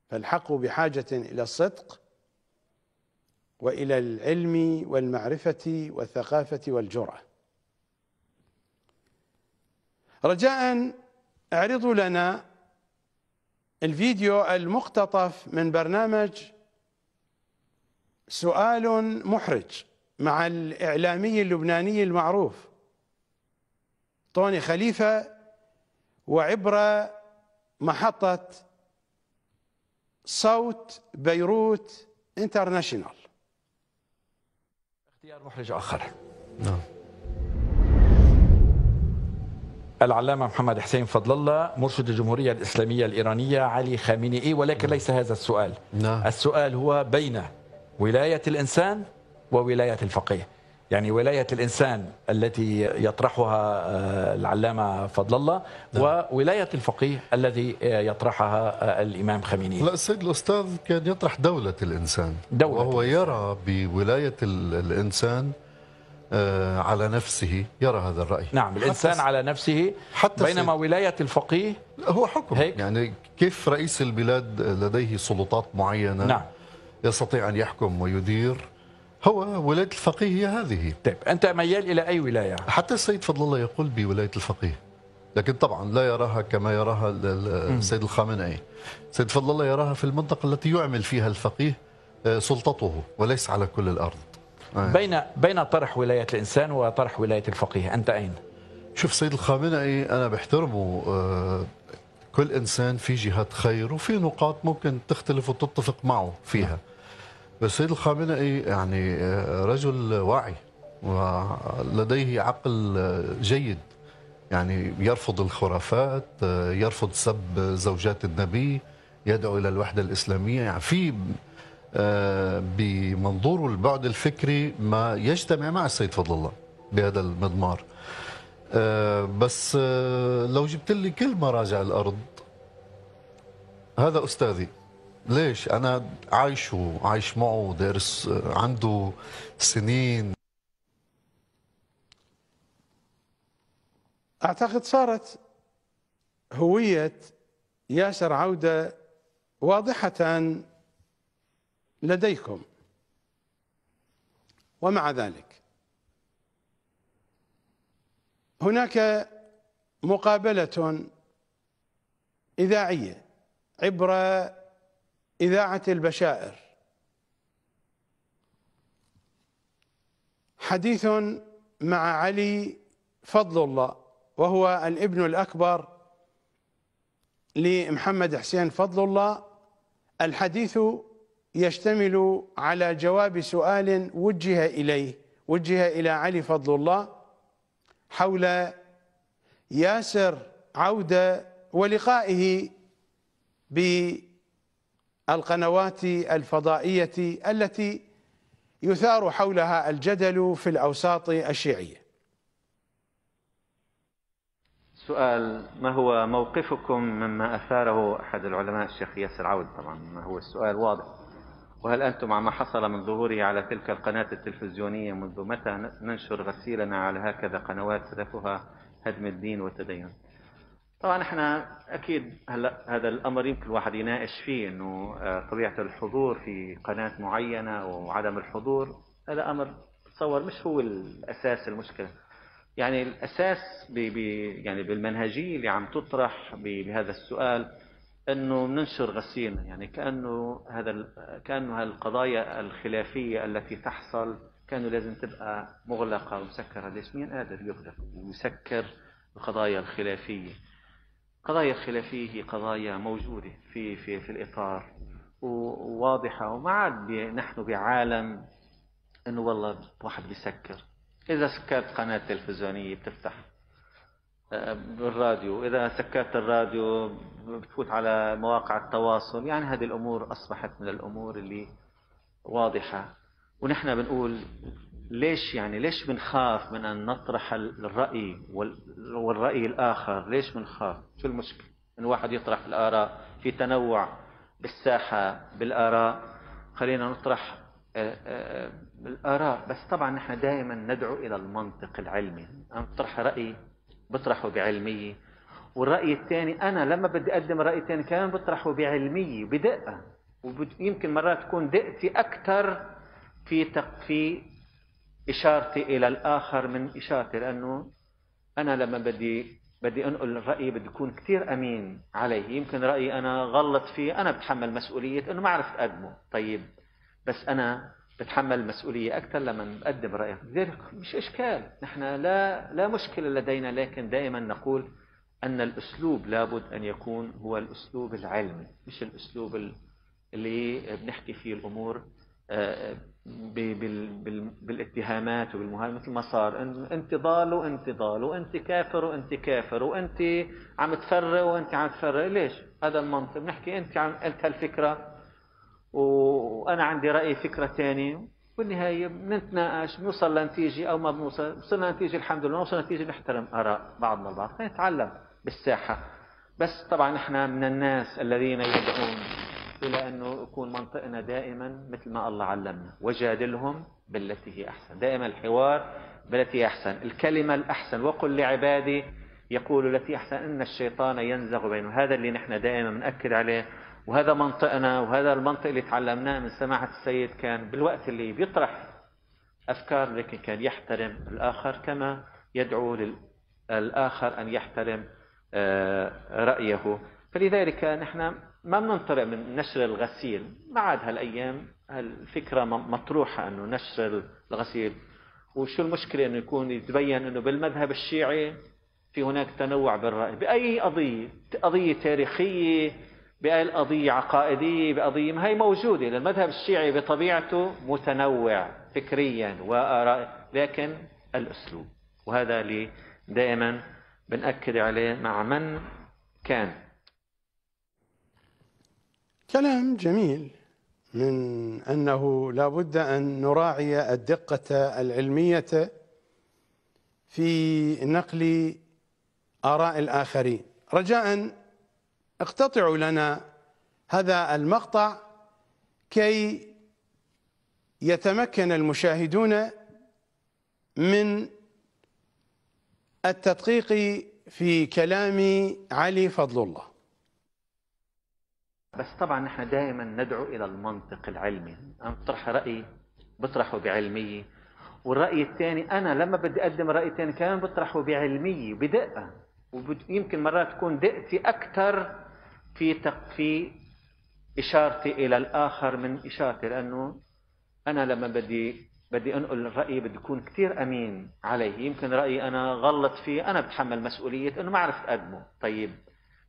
فالحق بحاجة إلى الصدق وإلى العلم والمعرفة والثقافة والجرأة رجاء اعرضوا لنا الفيديو المقتطف من برنامج سؤال محرج مع الإعلامي اللبناني المعروف طوني خليفة وعبر محطة صوت بيروت انترناشونال اختيار محرج آخر نعم العلامة محمد حسين فضل الله مرشد الجمهورية الإسلامية الإيرانية علي خامنئي ولكن نعم. ليس هذا السؤال نعم. السؤال هو بين ولاية الإنسان وولاية الفقيه يعني ولاية الإنسان التي يطرحها آه، العلامة فضل الله نعم. وولاية الفقيه الذي آه، يطرحها آه، الإمام خميني لا السيد الأستاذ كان يطرح دولة الإنسان دولة وهو الإنسان. يرى بولاية الإنسان آه، على نفسه يرى هذا الرأي نعم الإنسان على نفسه حتى بينما ولاية الفقيه هو حكم هيك يعني كيف رئيس البلاد لديه سلطات معينة نعم يستطيع أن يحكم ويدير هو ولاية الفقيه هي هذه طيب أنت ميال إلى أي ولاية؟ حتى السيد فضل الله يقول بولاية الفقيه لكن طبعا لا يراها كما يراها السيد الخامنئي السيد فضل الله يراها في المنطقة التي يعمل فيها الفقيه آه، سلطته وليس على كل الأرض آه. بين بين طرح ولايه الانسان وطرح ولايه الفقيه انت اين شوف سيد الخامنئي إيه، انا بحترمه آه، كل انسان في جهات خير وفي نقاط ممكن تختلف وتتفق معه فيها بس سيد الخامنئي إيه، يعني آه، رجل واعي ولديه عقل جيد يعني يرفض الخرافات يرفض سب زوجات النبي يدعو الى الوحده الاسلاميه يعني في آه، بمنظوره البعد الفكري ما يجتمع مع السيد فضل الله بهذا المضمار آه، بس آه، لو جبت لي كل مراجع الارض هذا استاذي ليش انا عايشه عايش معه دارس عنده سنين اعتقد صارت هويه ياسر عوده واضحه لديكم ومع ذلك هناك مقابلة إذاعية عبر إذاعة البشائر حديث مع علي فضل الله وهو الابن الأكبر لمحمد حسين فضل الله الحديث يشتمل على جواب سؤال وجه إليه وجه إلى علي فضل الله حول ياسر عودة ولقائه بالقنوات الفضائية التي يثار حولها الجدل في الأوساط الشيعية سؤال ما هو موقفكم مما أثاره أحد العلماء الشيخ ياسر عود طبعا ما هو السؤال واضح وهل أنتم مع ما حصل من ظهوره على تلك القناة التلفزيونية منذ متى ننشر غسيلنا على هكذا قنوات هدفها هدم الدين والتدين طبعا احنا اكيد هلا هذا الامر يمكن الواحد يناقش فيه انه آه، طبيعه الحضور في قناه معينه وعدم الحضور هذا امر بتصور مش هو الاساس المشكله يعني الاساس ب ب يعني بالمنهجيه اللي عم تطرح بهذا السؤال أنه بننشر غسيلنا يعني كأنه هذا كأنه هالقضايا الخلافية التي تحصل كانه لازم تبقى مغلقة ومسكرة ليش مين قادر يغلق ويسكر القضايا الخلافية القضايا الخلافية هي قضايا موجودة في في في الإطار وواضحة وما عاد نحن بعالم إنه والله واحد بيسكر إذا سكرت قناة تلفزيونية بتفتح بالراديو إذا سكرت الراديو بتفوت على مواقع التواصل يعني هذه الأمور أصبحت من الأمور اللي واضحة ونحن بنقول ليش يعني ليش بنخاف من أن نطرح الرأي والرأي الآخر ليش بنخاف شو المشكلة إن واحد يطرح الآراء في تنوع بالساحة بالآراء خلينا نطرح آه، آه، الآراء بس طبعا نحن دائما ندعو إلى المنطق العلمي أن تطرح رأي بطرحه بعلمية والرأي الثاني أنا لما بدي أقدم راي الثاني كمان بطرحه بعلمية بدقة ويمكن مرات تكون دقتي أكثر في تق... في إشارتي إلى الآخر من إشارتي لأنه أنا لما بدي بدي أنقل رأيي بدي أكون كثير أمين عليه يمكن رأيي أنا غلط فيه أنا بتحمل مسؤولية أنه ما عرفت أقدمه طيب بس أنا نتحمل مسؤولية أكثر لما نقدم رأينا لذلك مش إشكال نحن لا, لا مشكلة لدينا لكن دائما نقول أن الأسلوب لابد أن يكون هو الأسلوب العلمي مش الأسلوب اللي بنحكي فيه الأمور آه، بالاتهامات وبالمهاجمة مثل ما صار انت ضال وانت ضال وانت كافر وانت كافر وانت عم تفرق وانت عم تفرق ليش هذا المنطق بنحكي انت عم قلت هالفكره وانا عندي راي فكره ثانيه بالنهايه بنتناقش بنوصل لنتيجه او ما بنوصل وصلنا لنتيجه الحمد لله وصلنا لنتيجه نحترم اراء بعضنا البعض نتعلم بالساحه بس طبعا احنا من الناس الذين يدعون الى انه يكون منطقنا دائما مثل ما الله علمنا وجادلهم بالتي هي احسن دائما الحوار بالتي هي احسن الكلمه الاحسن وقل لعبادي يقول التي احسن ان الشيطان ينزغ بينهم هذا اللي نحن دائما بناكد عليه وهذا منطقنا وهذا المنطق اللي تعلمناه من سماحة السيد كان بالوقت اللي بيطرح أفكار لكن كان يحترم الآخر كما يدعو للآخر أن يحترم آه، رأيه فلذلك نحن ما بننطلق من نشر الغسيل ما عاد هالأيام هالفكرة مطروحة أنه نشر الغسيل وشو المشكلة أنه يكون يتبين أنه بالمذهب الشيعي في هناك تنوع بالرأي بأي قضية قضية تاريخية القضية عقائدية بقضية ما هي موجودة للمذهب الشيعي بطبيعته متنوع فكريا وآراء لكن الأسلوب وهذا اللي دائما بنأكد عليه مع من كان كلام جميل من أنه لا بد أن نراعي الدقة العلمية في نقل آراء الآخرين رجاء اقتطعوا لنا هذا المقطع كي يتمكن المشاهدون من التدقيق في كلام علي فضل الله بس طبعا نحن دائما ندعو الى المنطق العلمي انا بطرح رايي بطرحه بعلميه والراي الثاني انا لما بدي اقدم راي ثاني كمان بطرحه بعلميه بدقه ويمكن مرات تكون دقتي اكثر في في اشارتي الى الاخر من اشارتي لانه انا لما بدي بدي انقل رايي بدي اكون كثير امين عليه يمكن رايي انا غلط فيه انا بتحمل مسؤوليه انه ما عرفت اقدمه طيب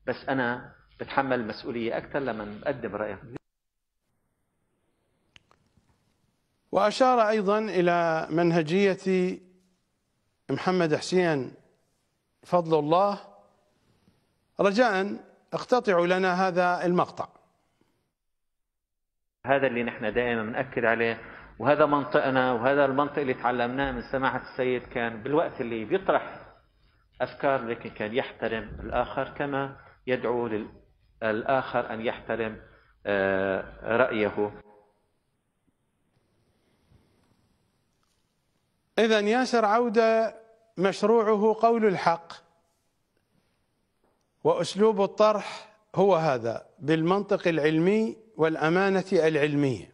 بس انا بتحمل مسؤوليه اكثر لما بقدم رايي واشار ايضا الى منهجيه محمد حسين فضل الله رجاء اقتطعوا لنا هذا المقطع هذا اللي نحن دائما بنأكد عليه وهذا منطقنا وهذا المنطق اللي تعلمناه من سماحة السيد كان بالوقت اللي بيطرح أفكار لكن كان يحترم الآخر كما يدعو للآخر أن يحترم آه، رأيه إذا ياسر عودة مشروعه قول الحق وأسلوب الطرح هو هذا بالمنطق العلمي والأمانة العلمية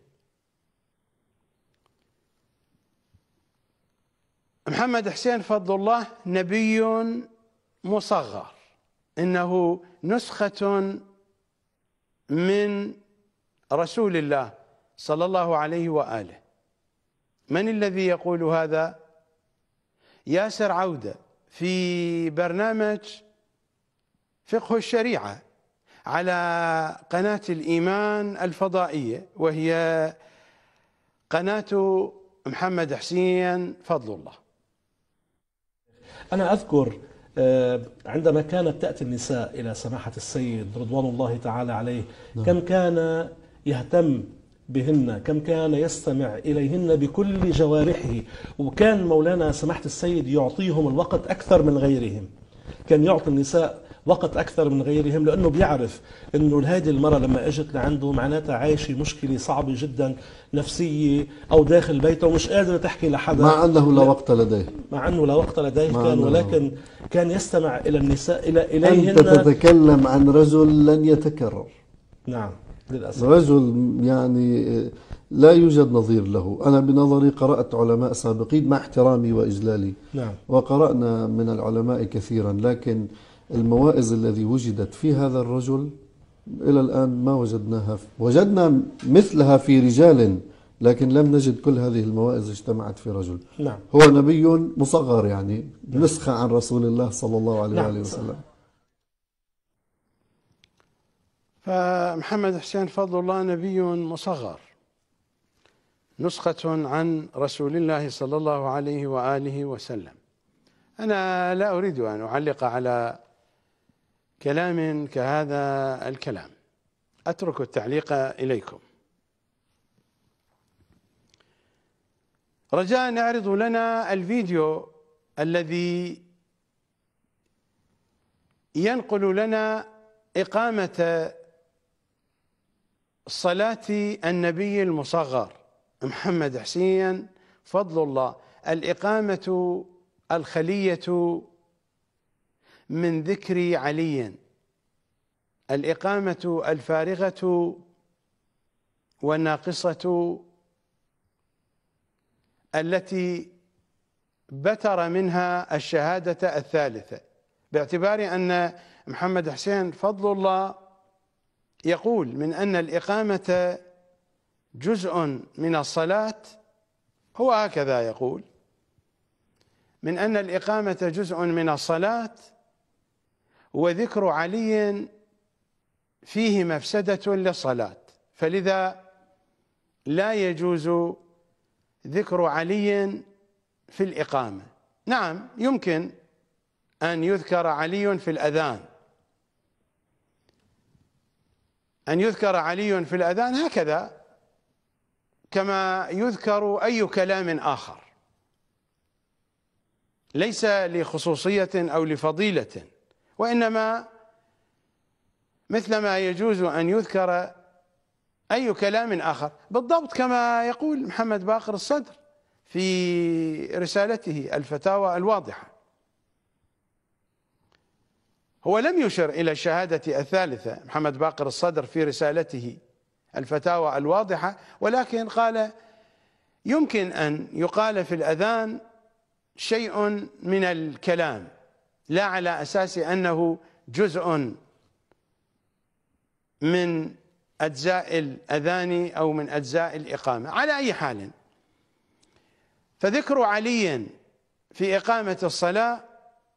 محمد حسين فضل الله نبي مصغر إنه نسخة من رسول الله صلى الله عليه وآله من الذي يقول هذا؟ ياسر عودة في برنامج فقه الشريعة على قناة الإيمان الفضائية وهي قناة محمد حسين فضل الله أنا أذكر آه، عندما كانت تأتي النساء إلى سماحة السيد رضوان الله تعالى عليه نعم. كم كان يهتم بهن كم كان يستمع إليهن بكل جوارحه وكان مولانا سماحة السيد يعطيهم الوقت أكثر من غيرهم كان يعطي النساء وقت اكثر من غيرهم لانه بيعرف انه هذه المراه لما اجت لعنده معناتها عايشه مشكله صعبه جدا نفسيه او داخل بيته ومش قادره تحكي لحدا مع انه لا وقت لديه مع انه لا وقت لديه كان ولكن كان يستمع الى النساء الى اليهن انت تتكلم عن رجل لن يتكرر نعم للاسف رجل يعني لا يوجد نظير له أنا بنظري قرأت علماء سابقين مع احترامي وإجلالي نعم. وقرأنا من العلماء كثيرا لكن الموائز الذي وجدت في هذا الرجل إلى الآن ما وجدناها وجدنا مثلها في رجال لكن لم نجد كل هذه الموائز اجتمعت في رجل نعم. هو نبي مصغر يعني نعم. نسخة عن رسول الله صلى الله عليه نعم. وآله وسلم فمحمد حسين فضل الله نبي مصغر نسخة عن رسول الله صلى الله عليه وآله وسلم أنا لا أريد أن أعلق على كلام كهذا الكلام أترك التعليق إليكم رجاء نعرض لنا الفيديو الذي ينقل لنا إقامة صلاة النبي المصغر محمد حسين فضل الله الإقامة الخلية من ذكر علي الإقامة الفارغة والناقصة التي بتر منها الشهادة الثالثة باعتبار أن محمد حسين فضل الله يقول من أن الإقامة جزء من الصلاة هو هكذا يقول من أن الإقامة جزء من الصلاة وذكر علي فيه مفسدة للصلاة فلذا لا يجوز ذكر علي في الإقامة نعم يمكن أن يذكر علي في الأذان أن يذكر علي في الأذان هكذا كما يذكر أي كلام آخر ليس لخصوصية أو لفضيلة وإنما مثلما يجوز أن يذكر أي كلام آخر بالضبط كما يقول محمد باقر الصدر في رسالته الفتاوى الواضحة هو لم يشر إلى الشهادة الثالثة محمد باقر الصدر في رسالته الفتاوى الواضحة ولكن قال يمكن أن يقال في الأذان شيء من الكلام لا على أساس أنه جزء من أجزاء الأذان أو من أجزاء الإقامة على أي حال فذكر علي في إقامة الصلاة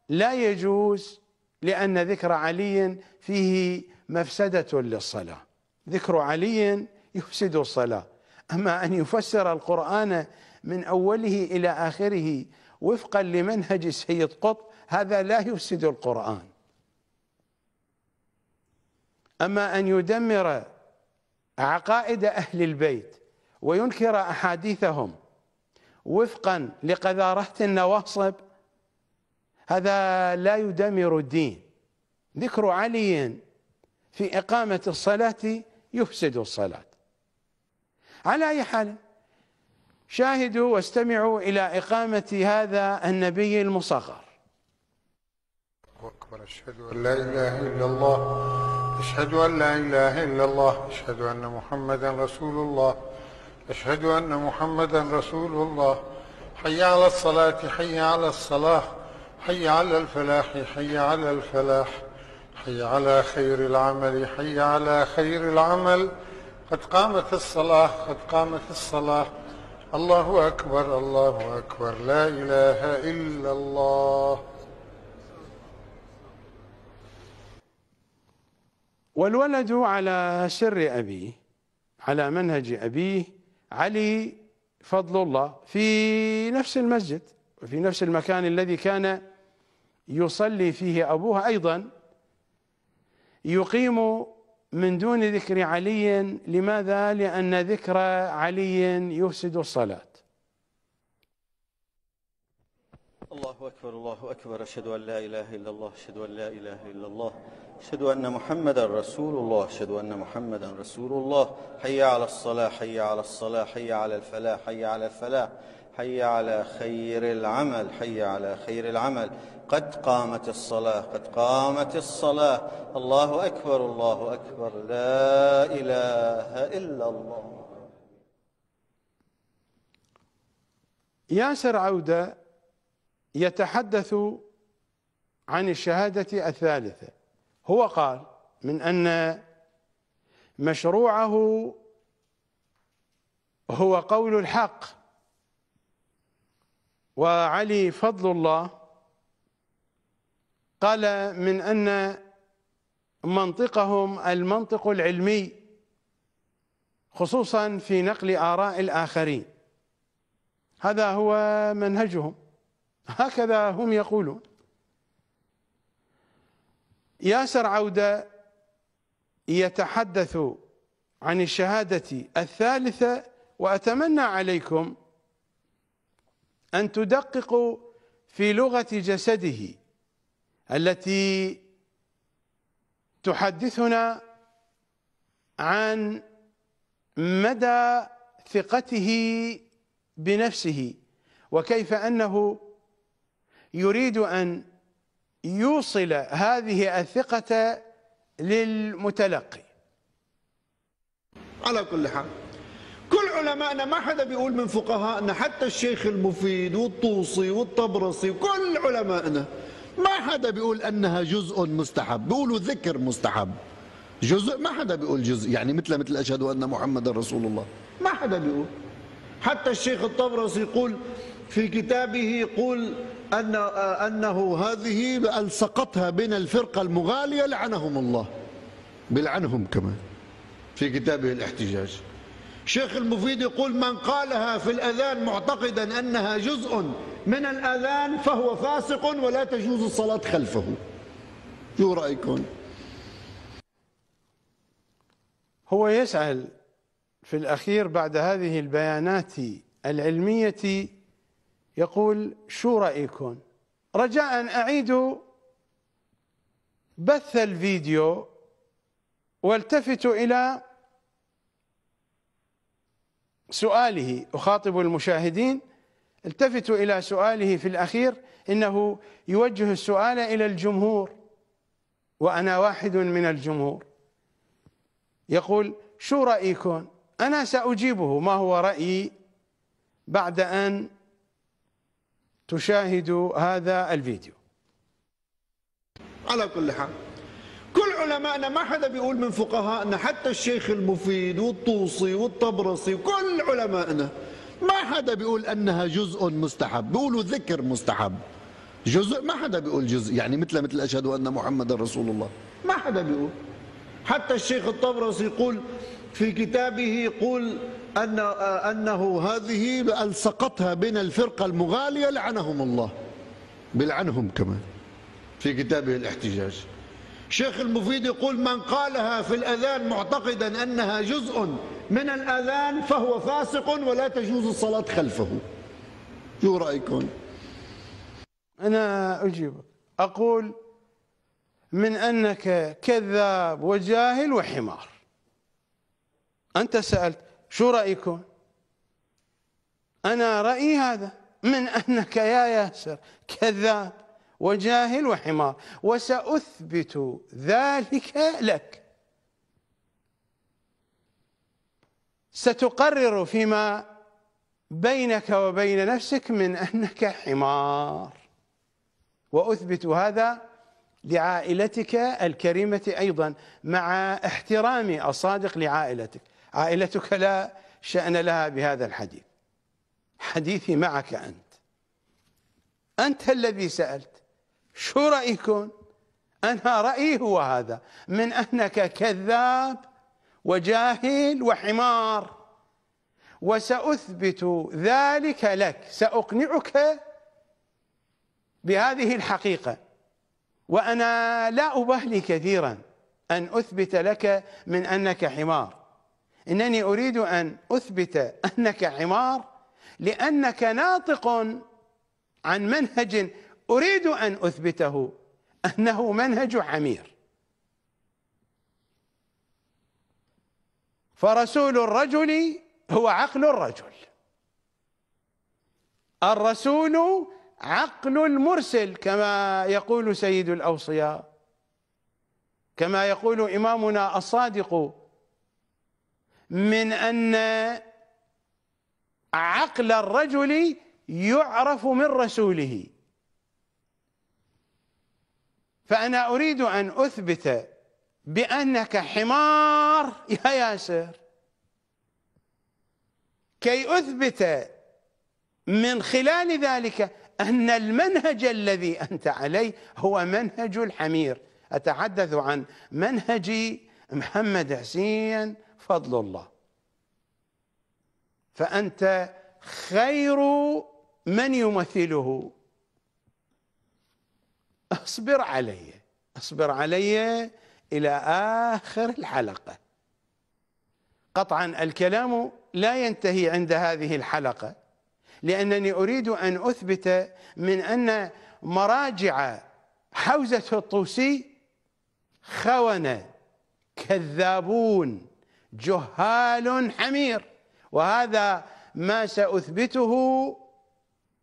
لا يجوز لأن ذكر علي فيه مفسدة للصلاة ذكر علي يفسد الصلاة أما أن يفسر القرآن من أوله إلى آخره وفقا لمنهج سيد قطب هذا لا يفسد القرآن أما أن يدمر عقائد أهل البيت وينكر أحاديثهم وفقا لقذارة النواصب هذا لا يدمر الدين ذكر علي في إقامة الصلاة يفسد الصلاة على أي حال شاهدوا واستمعوا إلى إقامة هذا النبي المصغر أكبر أشهد أن لا إله إلا الله أشهد أن لا إله إلا الله أشهد أن محمدا رسول الله أشهد أن محمدا رسول الله حي على الصلاة حي على الصلاة حي على الفلاح حي على الفلاح حي على خير العمل حي على خير العمل قد قامت الصلاة قد قامت الصلاة الله أكبر الله أكبر لا إله إلا الله والولد على سر أبيه على منهج أبيه علي فضل الله في نفس المسجد وفي نفس المكان الذي كان يصلي فيه أبوه أيضا يقيم من دون ذكر علي لماذا؟ لأن ذكر علي يفسد الصلاة الله أكبر الله أكبر أشهد أن لا إله إلا الله أشهد أن لا إله إلا الله أشهد أن محمدا رسول الله أشهد أن محمدا رسول الله حي على الصلاة حي على الصلاة حي على الفلاح حي على الفلاح حي على خير العمل حي على خير العمل قد قامت الصلاة قد قامت الصلاة الله أكبر الله أكبر لا إله إلا الله ياسر عودة يتحدث عن الشهادة الثالثة هو قال من أن مشروعه هو قول الحق وعلي فضل الله قال من أن منطقهم المنطق العلمي خصوصا في نقل آراء الآخرين هذا هو منهجهم هكذا هم يقولون ياسر عودة يتحدث عن الشهادة الثالثة وأتمنى عليكم أن تدققوا في لغة جسده التي تحدثنا عن مدى ثقته بنفسه وكيف أنه يريد أن يوصل هذه الثقة للمتلقي على كل حال كل علمائنا ما حدا بيقول من فقهائنا حتى الشيخ المفيد والطوسي والطبرسي وكل علمائنا ما حدا بيقول انها جزء مستحب بيقولوا ذكر مستحب جزء ما حدا بيقول جزء يعني مثل مثل اشهد ان محمدا رسول الله ما حدا بيقول حتى الشيخ الطبرسي يقول في كتابه يقول أن آه، أنه هذه بأن سقطها بين الفرقة المغالية لعنهم الله بلعنهم كمان في كتابه الاحتجاج شيخ المفيد يقول من قالها في الأذان معتقدا أنها جزء من الأذان فهو فاسق ولا تجوز الصلاة خلفه شو رأيكم هو يسأل في الأخير بعد هذه البيانات العلمية يقول شو رأيكم رجاء اعيد بث الفيديو والتفت إلى سؤاله أخاطب المشاهدين التفت إلى سؤاله في الأخير إنه يوجه السؤال إلى الجمهور وأنا واحد من الجمهور يقول شو رأيكم أنا سأجيبه ما هو رأيي بعد أن تشاهد هذا الفيديو على كل حال كل علمائنا ما حدا بيقول من فقهائنا حتى الشيخ المفيد والطوسي والطبرسي كل علمائنا ما حدا بيقول انها جزء مستحب بيقولوا ذكر مستحب جزء ما حدا بيقول جزء يعني مثل مثل اشهد ان محمدا رسول الله ما حدا بيقول حتى الشيخ الطبرسي يقول في كتابه يقول أن آه، أنه هذه ألصقتها بين الفرقة المغالية لعنهم الله بلعنهم كمان في كتابه الاحتجاج شيخ المفيد يقول من قالها في الأذان معتقدا أنها جزء من الأذان فهو فاسق ولا تجوز الصلاة خلفه شو رأيكم أنا أجيب أقول من أنك كذاب وجاهل وحمار أنت سألت شو رأيكم أنا رأيي هذا من أنك يا ياسر كذاب وجاهل وحمار وسأثبت ذلك لك ستقرر فيما بينك وبين نفسك من أنك حمار وأثبت هذا لعائلتك الكريمة أيضا مع احترامي الصادق لعائلتك عائلتك لا شأن لها بهذا الحديث حديثي معك أنت أنت الذي سألت شو رأيكم أنا رأيي هو هذا من أنك كذاب وجاهل وحمار وسأثبت ذلك لك سأقنعك بهذه الحقيقة وأنا لا أبالي كثيرا أن أثبت لك من أنك حمار انني اريد ان اثبت انك عمار لانك ناطق عن منهج اريد ان اثبته انه منهج عمير فرسول الرجل هو عقل الرجل الرسول عقل المرسل كما يقول سيد الاوصياء كما يقول امامنا الصادق من أن عقل الرجل يعرف من رسوله فأنا أريد أن أثبت بأنك حمار يا ياسر كي أثبت من خلال ذلك أن المنهج الذي أنت عليه هو منهج الحمير أتحدث عن منهج محمد حسين فضل الله فأنت خير من يمثله اصبر علي اصبر علي إلى آخر الحلقة قطعا الكلام لا ينتهي عند هذه الحلقة لأنني أريد أن أثبت من أن مراجع حوزة الطوسي خونة كذابون جهال حمير وهذا ما ساثبته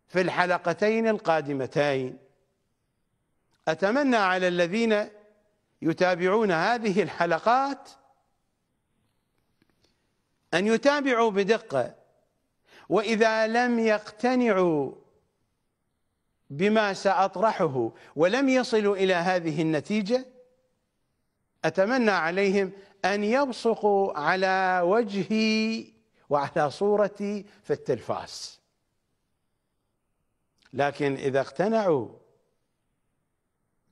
في الحلقتين القادمتين اتمنى على الذين يتابعون هذه الحلقات ان يتابعوا بدقه واذا لم يقتنعوا بما ساطرحه ولم يصلوا الى هذه النتيجه اتمنى عليهم أن يبصقوا على وجهي وعلى صورتي في التلفاز لكن إذا اقتنعوا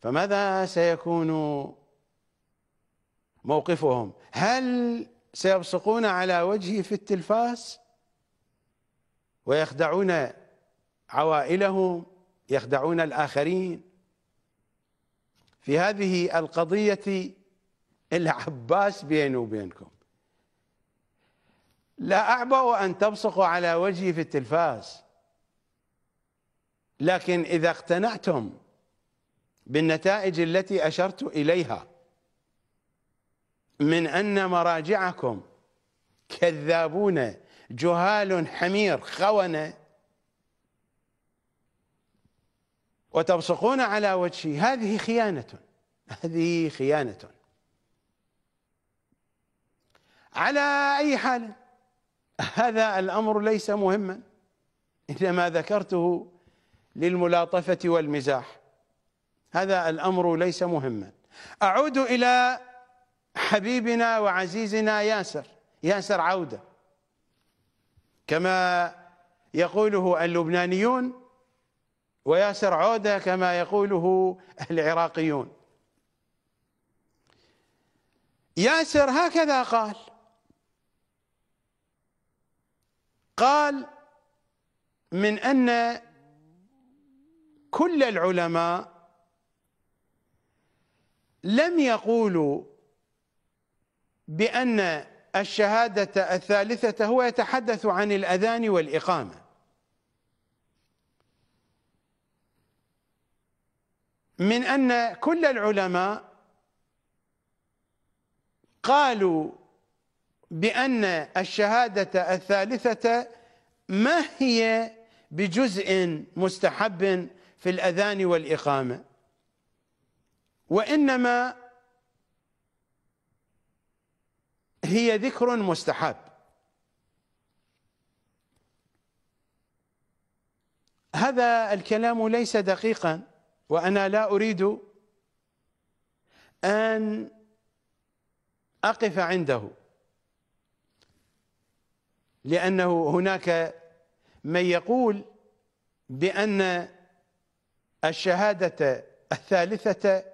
فماذا سيكون موقفهم هل سيبصقون على وجهي في التلفاز ويخدعون عوائلهم يخدعون الآخرين في هذه القضية العباس بيني وبينكم لا أعبأ أن تبصقوا على وجهي في التلفاز لكن إذا اقتنعتم بالنتائج التي أشرت إليها من أن مراجعكم كذابون جهال حمير خونة وتبصقون على وجهي هذه خيانة هذه خيانة على أي حال هذا الأمر ليس مهما إنما ذكرته للملاطفة والمزاح هذا الأمر ليس مهما أعود إلى حبيبنا وعزيزنا ياسر ياسر عودة كما يقوله اللبنانيون وياسر عودة كما يقوله العراقيون ياسر هكذا قال قال من أن كل العلماء لم يقولوا بأن الشهادة الثالثة هو يتحدث عن الأذان والإقامة من أن كل العلماء قالوا بأن الشهادة الثالثة ما هي بجزء مستحب في الأذان والإقامة وإنما هي ذكر مستحب هذا الكلام ليس دقيقا وأنا لا أريد أن أقف عنده لأنه هناك من يقول بأن الشهادة الثالثة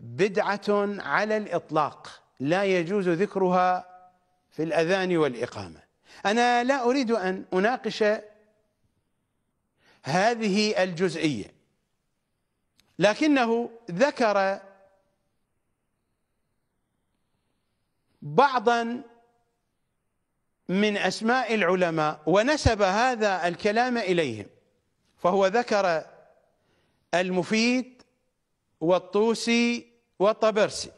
بدعة على الإطلاق لا يجوز ذكرها في الأذان والإقامة أنا لا أريد أن أناقش هذه الجزئية لكنه ذكر بعضا من أسماء العلماء ونسب هذا الكلام إليهم فهو ذكر المفيد والطوسي والطبرسي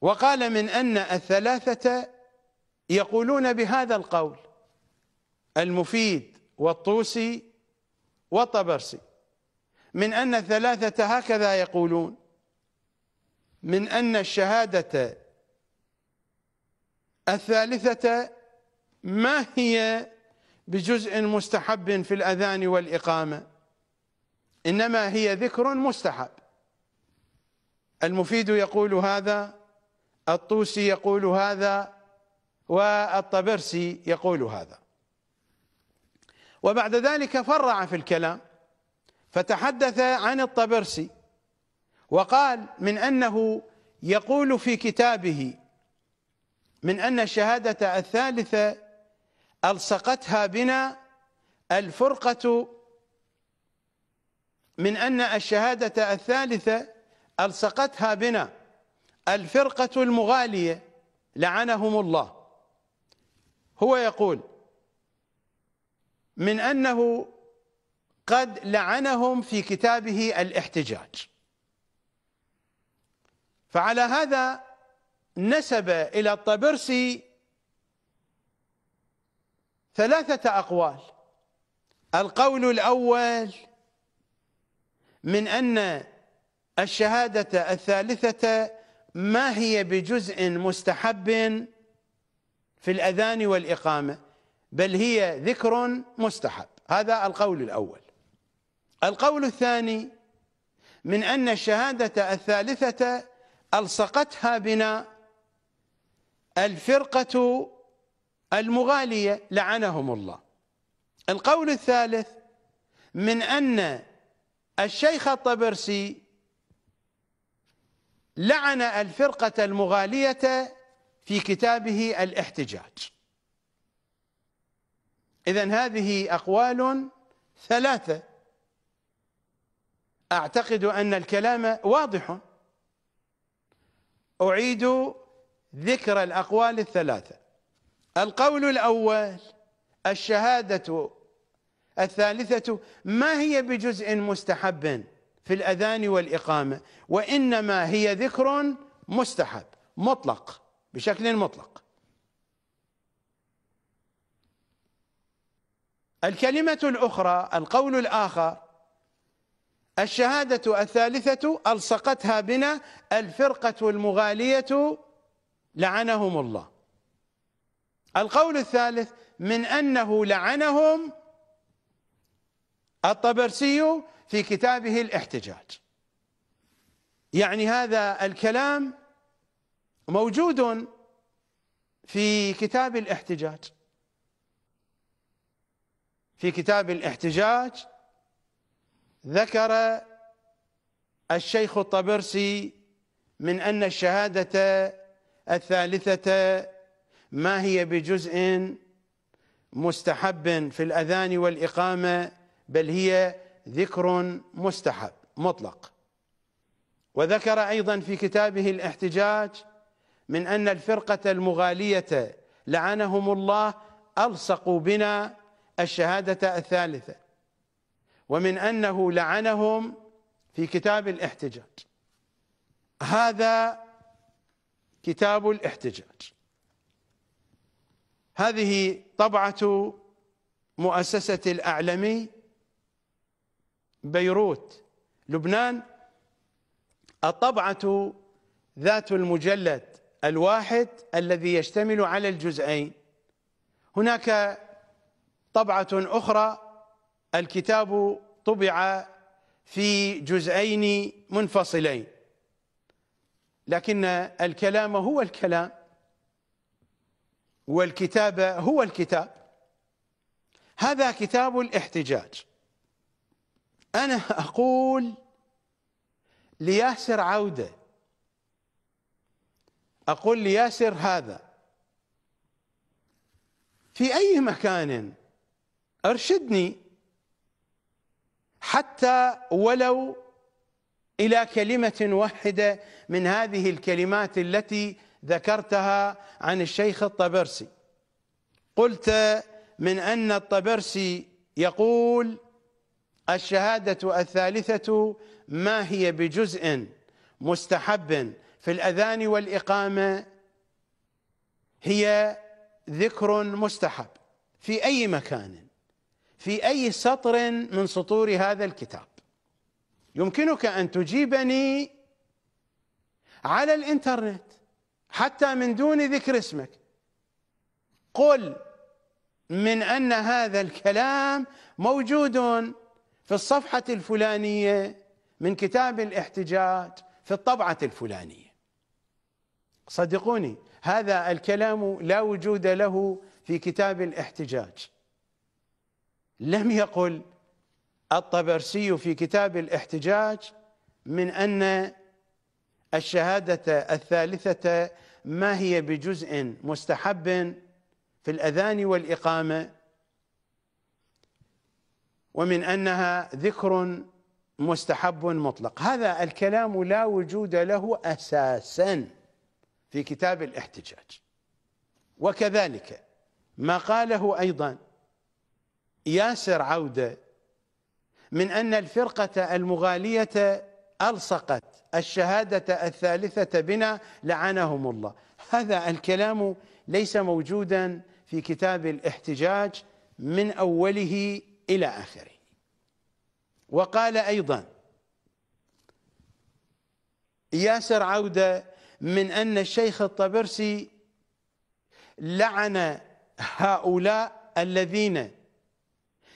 وقال من أن الثلاثة يقولون بهذا القول المفيد والطوسي والطبرسي من أن الثلاثة هكذا يقولون من أن الشهادة الثالثة ما هي بجزء مستحب في الأذان والإقامة إنما هي ذكر مستحب المفيد يقول هذا الطوسي يقول هذا والطبرسي يقول هذا وبعد ذلك فرع في الكلام فتحدث عن الطبرسي وقال من أنه يقول في كتابه من أن الشهادة الثالثة ألصقتها بنا الفرقة من أن الشهادة الثالثة ألصقتها بنا الفرقة المغالية لعنهم الله هو يقول من أنه قد لعنهم في كتابه الاحتجاج فعلى هذا نسب إلى الطبرسي ثلاثة أقوال القول الأول من أن الشهادة الثالثة ما هي بجزء مستحب في الأذان والإقامة بل هي ذكر مستحب هذا القول الأول القول الثاني من أن الشهادة الثالثة ألصقتها بنا الفرقة المغالية لعنهم الله القول الثالث من أن الشيخ الطبرسي لعن الفرقة المغالية في كتابه الاحتجاج إذن هذه أقوال ثلاثة أعتقد أن الكلام واضح أعيد ذكر الأقوال الثلاثة القول الأول الشهادة الثالثة ما هي بجزء مستحب في الأذان والإقامة وإنما هي ذكر مستحب مطلق بشكل مطلق الكلمة الأخرى القول الآخر الشهادة الثالثة ألصقتها بنا الفرقة المغالية لعنهم الله القول الثالث من أنه لعنهم الطبرسي في كتابه الاحتجاج يعني هذا الكلام موجود في كتاب الاحتجاج في كتاب الاحتجاج ذكر الشيخ الطبرسي من أن الشهادة الثالثة ما هي بجزء مستحب في الأذان والإقامة بل هي ذكر مستحب مطلق وذكر أيضا في كتابه الاحتجاج من أن الفرقة المغالية لعنهم الله ألصقوا بنا الشهادة الثالثة ومن أنه لعنهم في كتاب الاحتجاج هذا كتاب الاحتجاج هذه طبعة مؤسسة الأعلمي بيروت لبنان الطبعة ذات المجلد الواحد الذي يشتمل على الجزئين هناك طبعة أخرى الكتاب طبع في جزئين منفصلين لكن الكلام هو الكلام والكتاب هو الكتاب هذا كتاب الاحتجاج أنا أقول لياسر عودة أقول لياسر هذا في أي مكان أرشدني حتى ولو إلى كلمة واحدة من هذه الكلمات التي ذكرتها عن الشيخ الطبرسي قلت من أن الطبرسي يقول الشهادة الثالثة ما هي بجزء مستحب في الأذان والإقامة هي ذكر مستحب في أي مكان في أي سطر من سطور هذا الكتاب يمكنك ان تجيبني على الانترنت حتى من دون ذكر اسمك قل من ان هذا الكلام موجود في الصفحه الفلانيه من كتاب الاحتجاج في الطبعه الفلانيه صدقوني هذا الكلام لا وجود له في كتاب الاحتجاج لم يقل الطبرسي في كتاب الاحتجاج من أن الشهادة الثالثة ما هي بجزء مستحب في الأذان والإقامة ومن أنها ذكر مستحب مطلق هذا الكلام لا وجود له أساسا في كتاب الاحتجاج وكذلك ما قاله أيضا ياسر عوده من أن الفرقة المغالية ألصقت الشهادة الثالثة بنا لعنهم الله هذا الكلام ليس موجودا في كتاب الاحتجاج من أوله إلى آخره وقال أيضا ياسر عودة من أن الشيخ الطبرسي لعن هؤلاء الذين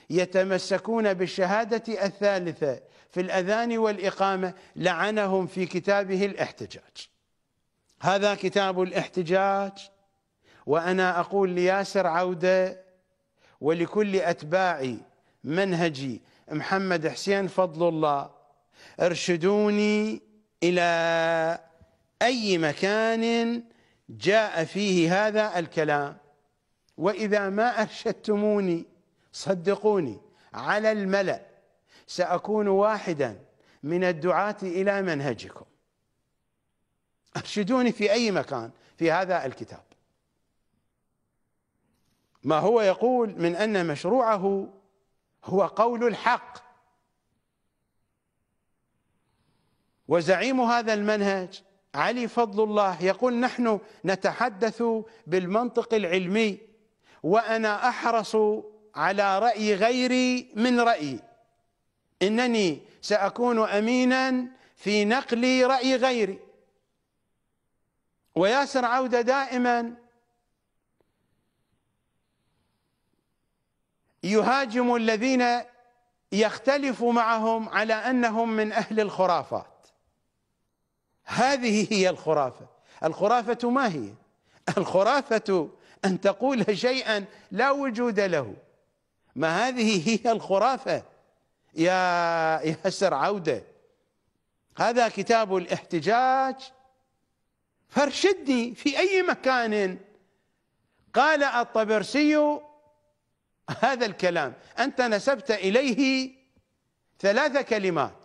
يتمسكون بالشهادة الثالثة في الأذان والإقامة لعنهم في كتابه الاحتجاج هذا كتاب الاحتجاج وأنا أقول لياسر عودة ولكل أتباع منهجي محمد حسين فضل الله ارشدوني إلى أي مكان جاء فيه هذا الكلام وإذا ما أرشدتموني صدقوني على الملأ سأكون واحدا من الدعاة إلى منهجكم أرشدوني في أي مكان في هذا الكتاب ما هو يقول من أن مشروعه هو قول الحق وزعيم هذا المنهج علي فضل الله يقول نحن نتحدث بالمنطق العلمي وأنا أحرص على رأي غيري من رأيي إنني سأكون أمينا في نقل رأي غيري وياسر عودة دائما يهاجم الذين يختلف معهم على أنهم من أهل الخرافات هذه هي الخرافة الخرافة ما هي الخرافة أن تقول شيئا لا وجود له ما هذه هي الخرافة يا ياسر عودة هذا كتاب الاحتجاج فارشدني في أي مكان قال الطبرسي هذا الكلام أنت نسبت إليه ثلاث كلمات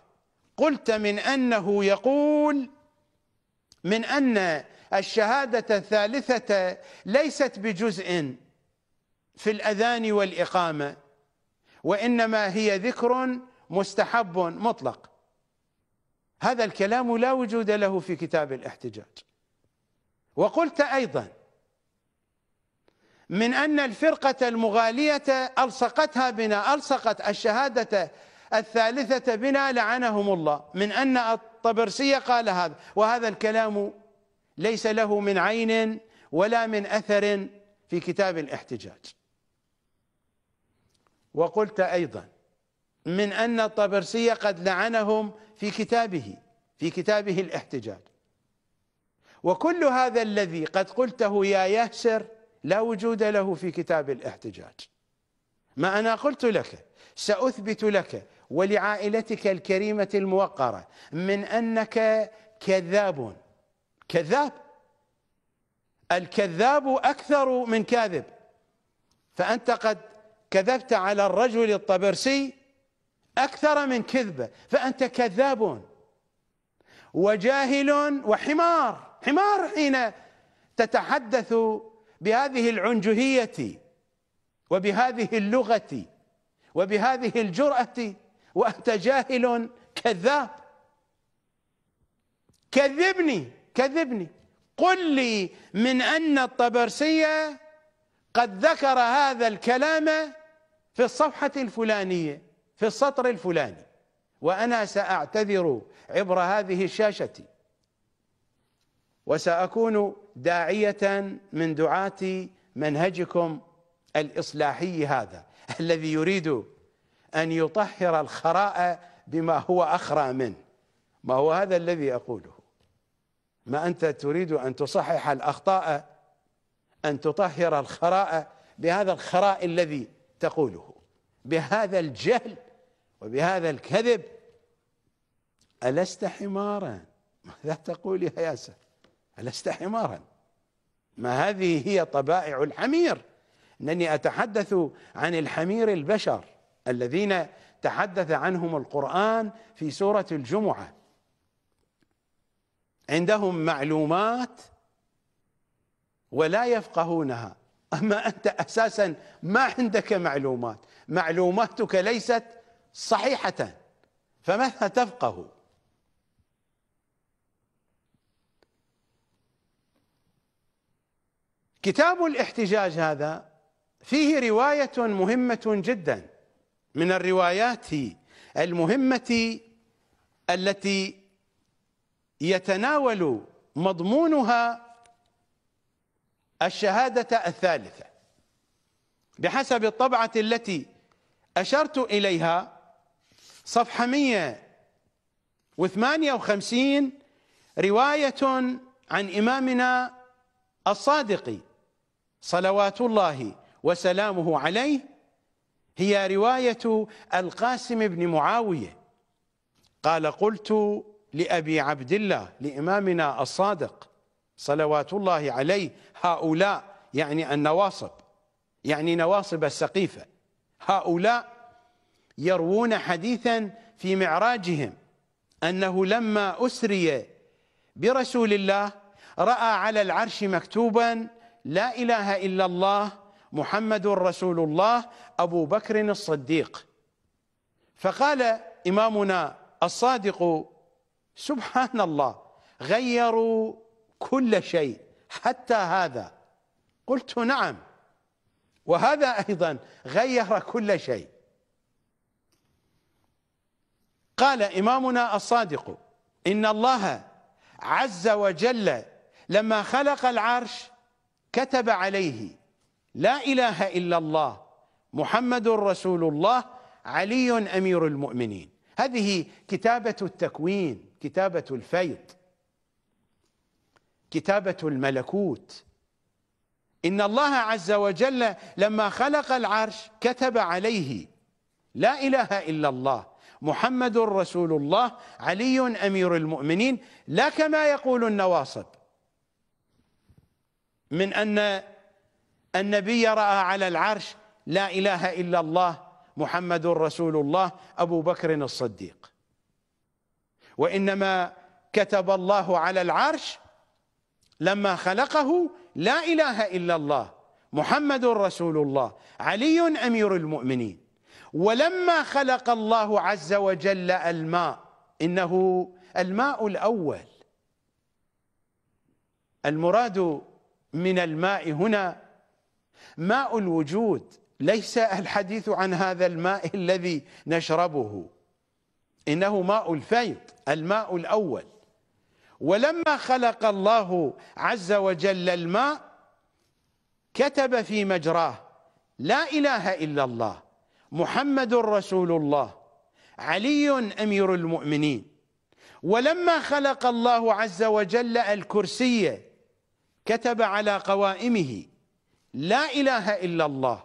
قلت من أنه يقول من أن الشهادة الثالثة ليست بجزء في الاذان والاقامه وانما هي ذكر مستحب مطلق هذا الكلام لا وجود له في كتاب الاحتجاج وقلت ايضا من ان الفرقه المغاليه الصقتها بنا الصقت الشهاده الثالثه بنا لعنهم الله من ان الطبرسي قال هذا وهذا الكلام ليس له من عين ولا من اثر في كتاب الاحتجاج وقلت أيضا من أن الطبرسي قد لعنهم في كتابه في كتابه الاحتجاج وكل هذا الذي قد قلته يا يهسر لا وجود له في كتاب الاحتجاج ما أنا قلت لك سأثبت لك ولعائلتك الكريمة الموقرة من أنك كذاب كذاب الكذاب أكثر من كاذب فأنت قد كذبت على الرجل الطبرسي أكثر من كذبة فأنت كذاب وجاهل وحمار حمار حين تتحدث بهذه العنجهية وبهذه اللغة وبهذه الجرأة وأنت جاهل كذاب كذبني كذبني قل لي من أن الطبرسية قد ذكر هذا الكلام في الصفحة الفلانية في السطر الفلاني وأنا سأعتذر عبر هذه الشاشة وسأكون داعية من دعاة منهجكم الإصلاحي هذا الذي يريد أن يطهر الخراء بما هو أخرى منه ما هو هذا الذي أقوله ما أنت تريد أن تصحح الأخطاء أن تطهر الخراء بهذا الخراء الذي تقوله بهذا الجهل وبهذا الكذب ألست حمارا ماذا تقول يا ياسر ألست حمارا ما هذه هي طبائع الحمير أنني أتحدث عن الحمير البشر الذين تحدث عنهم القرآن في سورة الجمعة عندهم معلومات ولا يفقهونها أما أنت أساسا ما عندك معلومات معلوماتك ليست صحيحة فماذا تفقه كتاب الاحتجاج هذا فيه رواية مهمة جدا من الروايات المهمة التي يتناول مضمونها الشهادة الثالثة بحسب الطبعة التي أشرت إليها صفحة 158 رواية عن إمامنا الصادق صلوات الله وسلامه عليه هي رواية القاسم بن معاوية قال قلت لأبي عبد الله لإمامنا الصادق صلوات الله عليه هؤلاء يعني النواصب يعني نواصب السقيفة هؤلاء يروون حديثا في معراجهم أنه لما أسري برسول الله رأى على العرش مكتوبا لا إله إلا الله محمد رسول الله أبو بكر الصديق فقال إمامنا الصادق سبحان الله غيروا كل شيء حتى هذا قلت نعم وهذا ايضا غير كل شيء قال امامنا الصادق ان الله عز وجل لما خلق العرش كتب عليه لا اله الا الله محمد رسول الله علي امير المؤمنين هذه كتابه التكوين كتابه الفيض كتابة الملكوت إن الله عز وجل لما خلق العرش كتب عليه لا إله إلا الله محمد رسول الله علي أمير المؤمنين لا كما يقول النواصب من أن النبي رأى على العرش لا إله إلا الله محمد رسول الله أبو بكر الصديق وإنما كتب الله على العرش لما خلقه لا إله إلا الله محمد رسول الله علي أمير المؤمنين ولما خلق الله عز وجل الماء إنه الماء الأول المراد من الماء هنا ماء الوجود ليس الحديث عن هذا الماء الذي نشربه إنه ماء الفيض الماء الأول ولما خلق الله عز وجل الماء كتب في مجراه لا إله إلا الله محمد رسول الله علي أمير المؤمنين ولما خلق الله عز وجل الكرسي كتب على قوائمه لا إله إلا الله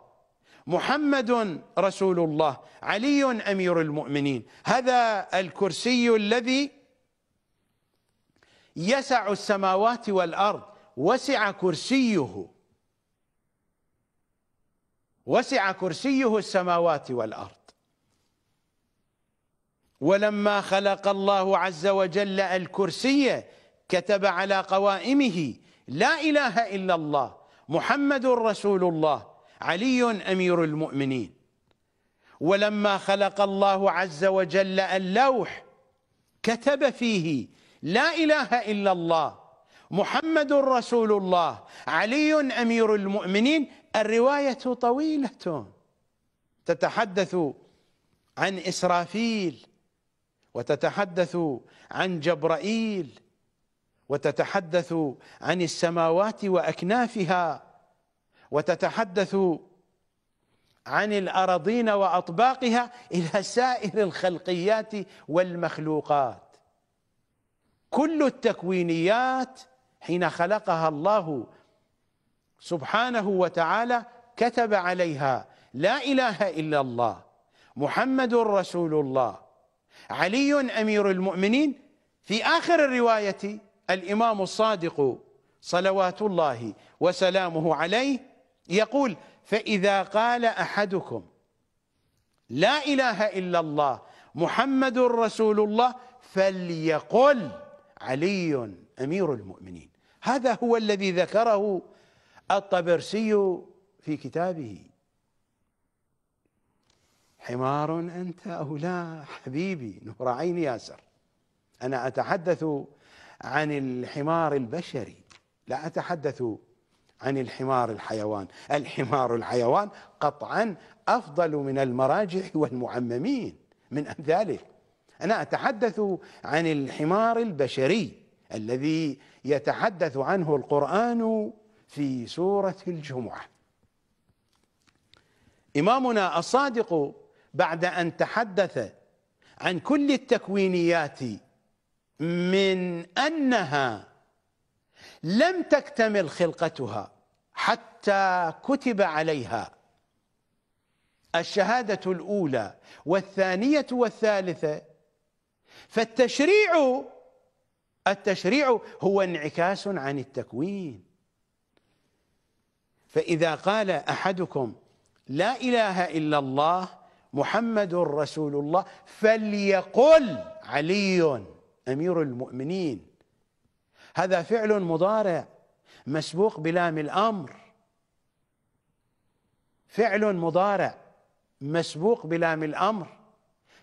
محمد رسول الله علي أمير المؤمنين هذا الكرسي الذي يسع السماوات والأرض وسع كرسيه وسع كرسيه السماوات والأرض ولما خلق الله عز وجل الكرسي كتب على قوائمه لا إله إلا الله محمد رسول الله علي أمير المؤمنين ولما خلق الله عز وجل اللوح كتب فيه لا اله الا الله محمد رسول الله علي امير المؤمنين الروايه طويله تتحدث عن اسرافيل وتتحدث عن جبرائيل وتتحدث عن السماوات واكنافها وتتحدث عن الأراضين وأطباقها إلى سائر الخلقيات والمخلوقات كل التكوينيات حين خلقها الله سبحانه وتعالى كتب عليها لا اله الا الله محمد رسول الله علي امير المؤمنين في اخر الروايه الامام الصادق صلوات الله وسلامه عليه يقول فاذا قال احدكم لا اله الا الله محمد رسول الله فليقل علي امير المؤمنين هذا هو الذي ذكره الطبرسي في كتابه حمار انت او لا حبيبي نور عين ياسر انا اتحدث عن الحمار البشري لا اتحدث عن الحمار الحيوان الحمار الحيوان قطعا افضل من المراجع والمعممين من امثاله أنا أتحدث عن الحمار البشري الذي يتحدث عنه القرآن في سورة الجمعة إمامنا الصادق بعد أن تحدث عن كل التكوينيات من أنها لم تكتمل خلقتها حتى كتب عليها الشهادة الأولى والثانية والثالثة فالتشريع التشريع هو انعكاس عن التكوين فإذا قال أحدكم لا إله إلا الله محمد رسول الله فليقل علي أمير المؤمنين هذا فعل مضارع مسبوق بلام الأمر فعل مضارع مسبوق بلام الأمر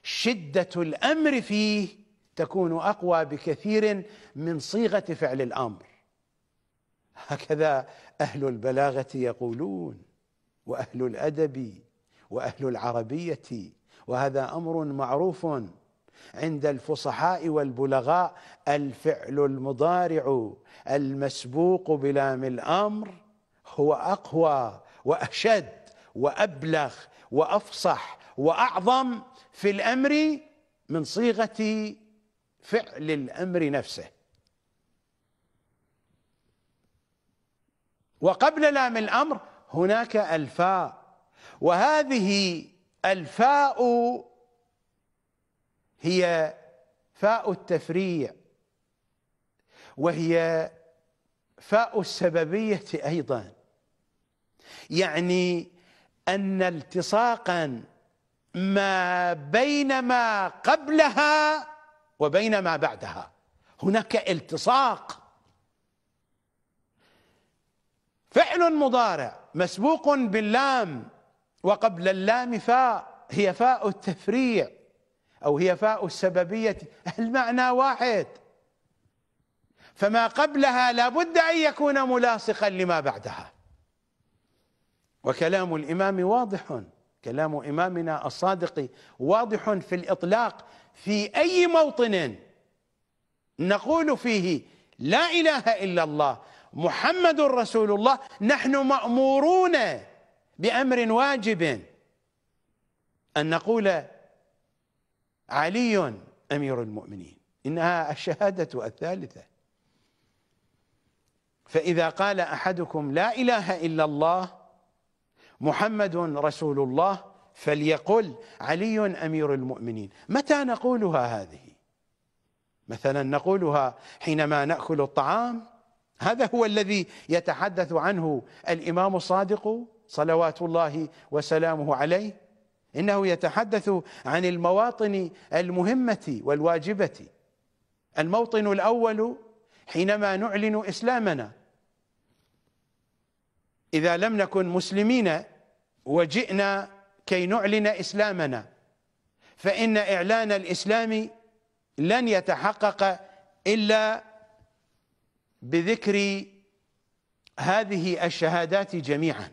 شدة الأمر فيه تكون أقوى بكثير من صيغة فعل الأمر هكذا أهل البلاغة يقولون وأهل الأدب وأهل العربية وهذا أمر معروف عند الفصحاء والبلغاء الفعل المضارع المسبوق بلام الأمر هو أقوى وأشد وأبلغ وأفصح وأعظم في الامر من صيغه فعل الامر نفسه وقبل لام الامر هناك الفاء وهذه الفاء هي فاء التفريع وهي فاء السببيه ايضا يعني ان التصاقا ما بين ما قبلها وبين ما بعدها هناك التصاق فعل مضارع مسبوق باللام وقبل اللام فاء هي فاء التفريع أو هي فاء السببية المعنى واحد فما قبلها لابد أن يكون ملاصقا لما بعدها وكلام الإمام واضح كلام إمامنا الصادق واضح في الإطلاق في أي موطن نقول فيه لا إله إلا الله محمد رسول الله نحن مأمورون بأمر واجب أن نقول علي أمير المؤمنين إنها الشهادة الثالثة فإذا قال أحدكم لا إله إلا الله محمد رسول الله فليقل علي امير المؤمنين متى نقولها هذه مثلا نقولها حينما ناكل الطعام هذا هو الذي يتحدث عنه الامام الصادق صلوات الله وسلامه عليه انه يتحدث عن المواطن المهمه والواجبه الموطن الاول حينما نعلن اسلامنا اذا لم نكن مسلمين وجئنا كي نعلن إسلامنا فإن إعلان الإسلام لن يتحقق إلا بذكر هذه الشهادات جميعا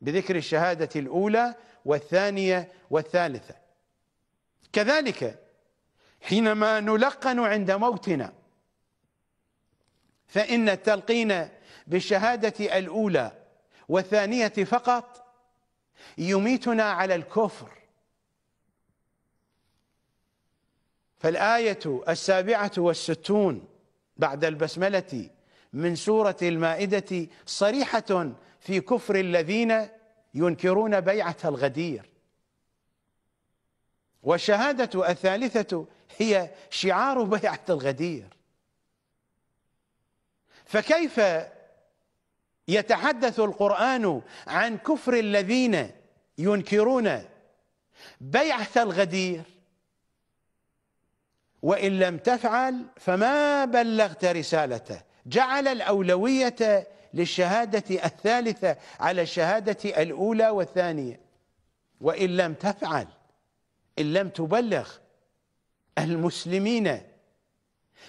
بذكر الشهادة الأولى والثانية والثالثة كذلك حينما نلقن عند موتنا فإن التلقين بالشهادة الأولى والثانية فقط يميتنا على الكفر فالآية السابعة والستون بعد البسملة من سورة المائدة صريحة في كفر الذين ينكرون بيعة الغدير والشهادة الثالثة هي شعار بيعة الغدير فكيف يتحدث القرآن عن كفر الذين ينكرون بيعة الغدير وإن لم تفعل فما بلغت رسالته جعل الأولوية للشهادة الثالثة على الشهادة الأولى والثانية وإن لم تفعل إن لم تبلغ المسلمين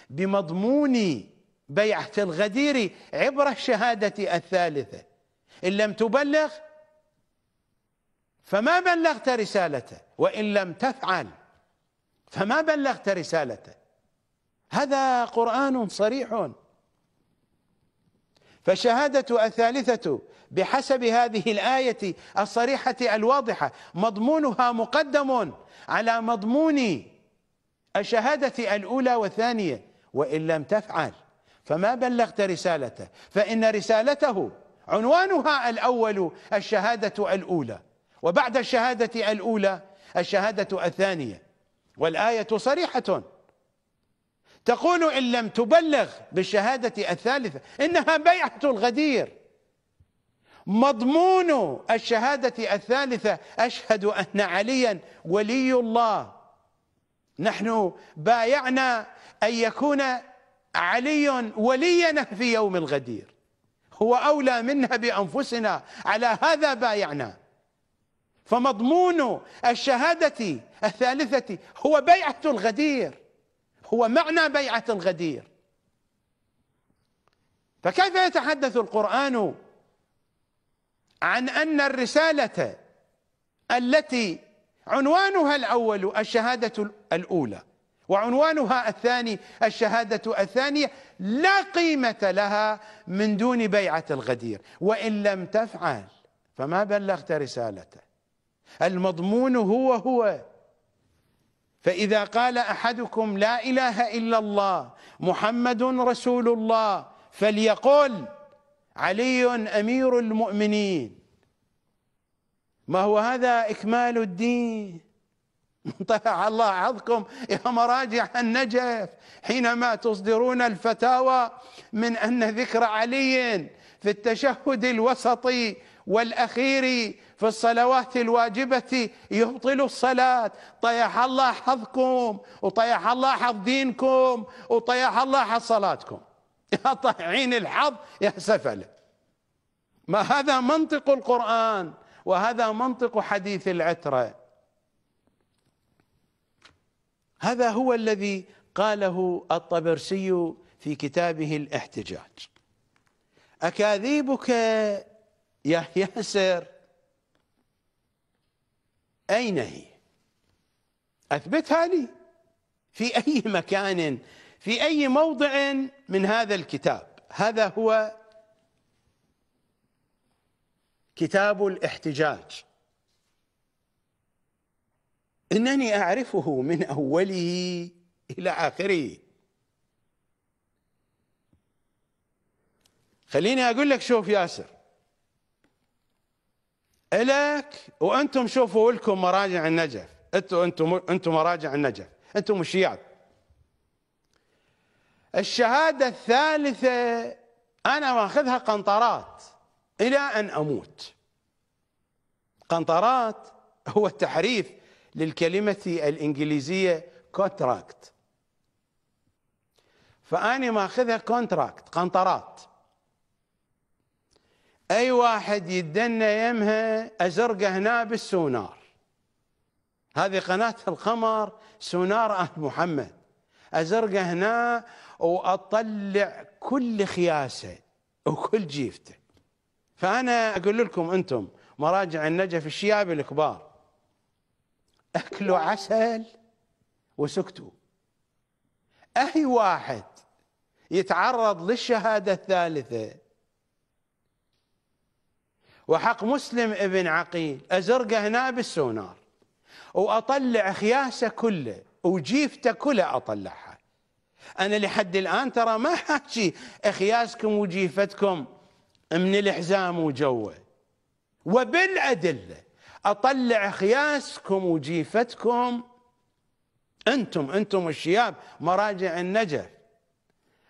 بمضمون بيعة الغدير عبر الشهادة الثالثة إن لم تبلغ فما بلغت رسالته وإن لم تفعل فما بلغت رسالته هذا قرآن صريح فالشهادة الثالثة بحسب هذه الآية الصريحة الواضحة مضمونها مقدم على مضمون الشهادة الأولى والثانية وإن لم تفعل فما بلغت رسالته فإن رسالته عنوانها الأول الشهادة الأولى وبعد الشهادة الأولى الشهادة الثانية والآية صريحة تقول إن لم تبلغ بالشهادة الثالثة إنها بيعة الغدير مضمون الشهادة الثالثة أشهد أن عليا ولي الله نحن بايعنا أن يكون علي ولينا في يوم الغدير هو أولى منا بأنفسنا على هذا بايعنا فمضمون الشهادة الثالثة هو بيعة الغدير هو معنى بيعة الغدير فكيف يتحدث القرآن عن أن الرسالة التي عنوانها الأول الشهادة الأولى وعنوانها الثاني الشهادة الثانية لا قيمة لها من دون بيعة الغدير وإن لم تفعل فما بلغت رسالته المضمون هو هو فإذا قال أحدكم لا إله إلا الله محمد رسول الله فليقل علي أمير المؤمنين ما هو هذا إكمال الدين طلع طيب، الله عظكم يا مراجع النجف حينما تصدرون الفتاوى من أن ذكر علي في التشهد الوسطي والأخير في الصلوات الواجبة يبطل الصلاة طيح الله حظكم وطيح الله حظ دينكم وطيح الله حظ صلاتكم يا طيحين الحظ يا سفلة ما هذا منطق القرآن وهذا منطق حديث العترة هذا هو الذي قاله الطبرسي في كتابه الاحتجاج أكاذيبك يا ياسر أين هي أثبتها لي في أي مكان في أي موضع من هذا الكتاب هذا هو كتاب الاحتجاج انني اعرفه من اوله الى اخره خليني اقول لك شوف ياسر الك وانتم شوفوا لكم مراجع النجف انتم انتم انتم مراجع النجف انتم الشيعة الشهادة الثالثة انا ماخذها قنطرات الى ان اموت قنطرات هو التحريف للكلمة الإنجليزية كونتراكت فأني ماخذها كونتراكت قنطرات أي واحد يدنا يمها أزرق هنا بالسونار هذه قناة القمر سونار آل محمد أزرق هنا وأطلع كل خياسه وكل جيفته فأنا أقول لكم أنتم مراجع النجف الشياب الكبار أكلوا عسل وسكتوا أي واحد يتعرض للشهادة الثالثة وحق مسلم ابن عقيل أزرقه هنا بالسونار وأطلع خياسه كله وجيفته كله أطلعها أنا لحد الآن ترى ما حاكي خياسكم وجيفتكم من الحزام وجوه وبالأدلة اطلع خياسكم وجيفتكم انتم انتم الشياب مراجع النجف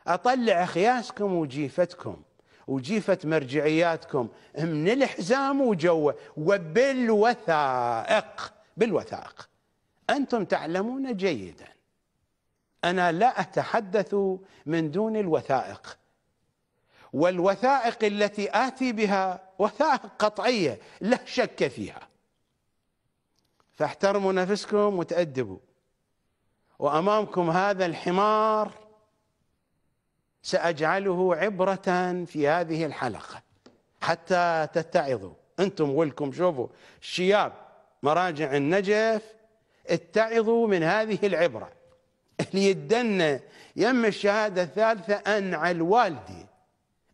اطلع خياسكم وجيفتكم وجيفة مرجعياتكم من الحزام وجوه وبالوثائق بالوثائق أنتم تعلمون جيدا أنا لا أتحدث من دون الوثائق والوثائق التي آتي بها وثائق قطعية لا شك فيها فاحترموا نفسكم وتأدبوا وأمامكم هذا الحمار سأجعله عبرة في هذه الحلقة حتى تتعظوا أنتم ولكم شوفوا الشياب مراجع النجف اتعظوا من هذه العبرة اللي يدنا يم الشهادة الثالثة أنعى الوالدي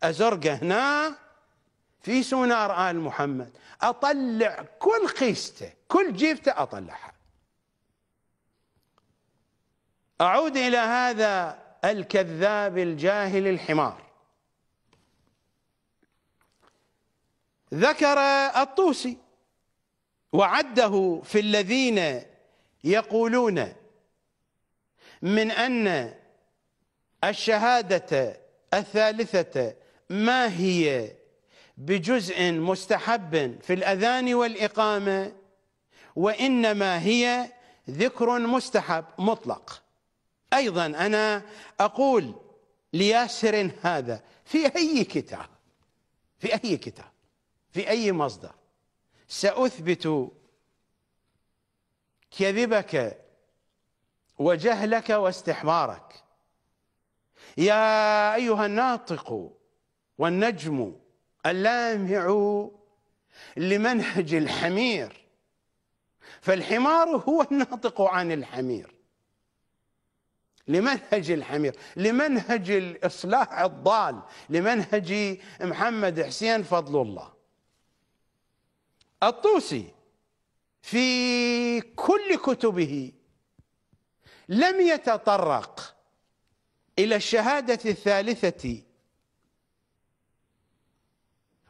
أزرقه هنا في سونار آل محمد أطلع كل قيسته كل جيفته أطلعها أعود إلى هذا الكذاب الجاهل الحمار ذكر الطوسي وعده في الذين يقولون من أن الشهادة الثالثة ما هي بجزء مستحب في الأذان والإقامة وإنما هي ذكر مستحب مطلق أيضا أنا أقول لياسر هذا في أي كتاب في أي كتاب في أي مصدر سأثبت كذبك وجهلك واستحمارك يا أيها الناطق والنجم اللامع لمنهج الحمير فالحمار هو الناطق عن الحمير لمنهج الحمير لمنهج الإصلاح الضال لمنهج محمد حسين فضل الله الطوسي في كل كتبه لم يتطرق إلى الشهادة الثالثة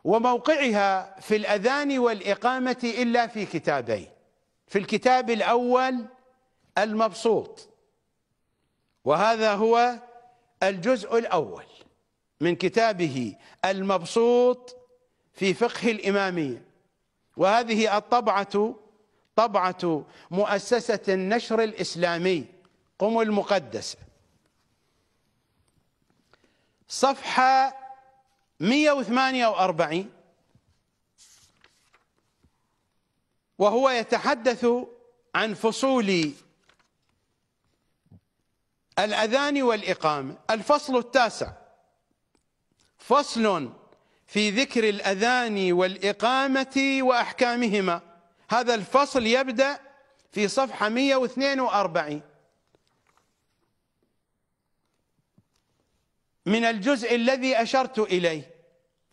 وموقعها في الأذان والإقامة إلا في كتابين في الكتاب الاول المبسوط وهذا هو الجزء الاول من كتابه المبسوط في فقه الاماميه وهذه الطبعه طبعه مؤسسه النشر الاسلامي قم المقدسه صفحه 148 وهو يتحدث عن فصول الأذان والإقامة الفصل التاسع فصل في ذكر الأذان والإقامة وأحكامهما هذا الفصل يبدأ في صفحة 142 من الجزء الذي أشرت إليه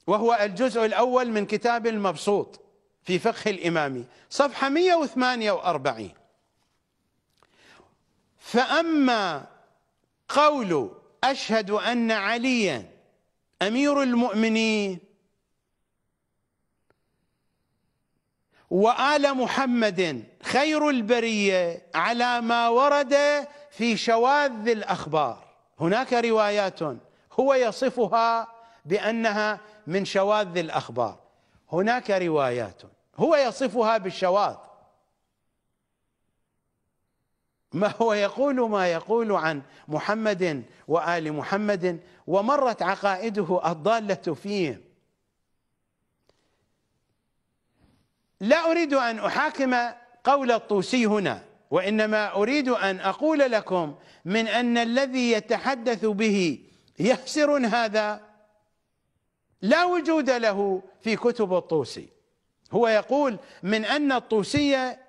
وهو الجزء الأول من كتاب المبسوط في فقه الإمامي صفحة 148 فأما قول أشهد أن عليا أمير المؤمنين وآل محمد خير البرية على ما ورد في شواذ الأخبار هناك روايات هو يصفها بأنها من شواذ الأخبار هناك روايات هو يصفها بالشواذ ما هو يقول ما يقول عن محمد وآل محمد ومرت عقائده الضالة فيهم لا أريد أن أحاكم قول الطوسي هنا وإنما أريد أن أقول لكم من أن الذي يتحدث به يفسر هذا لا وجود له في كتب الطوسي هو يقول من أن الطوسية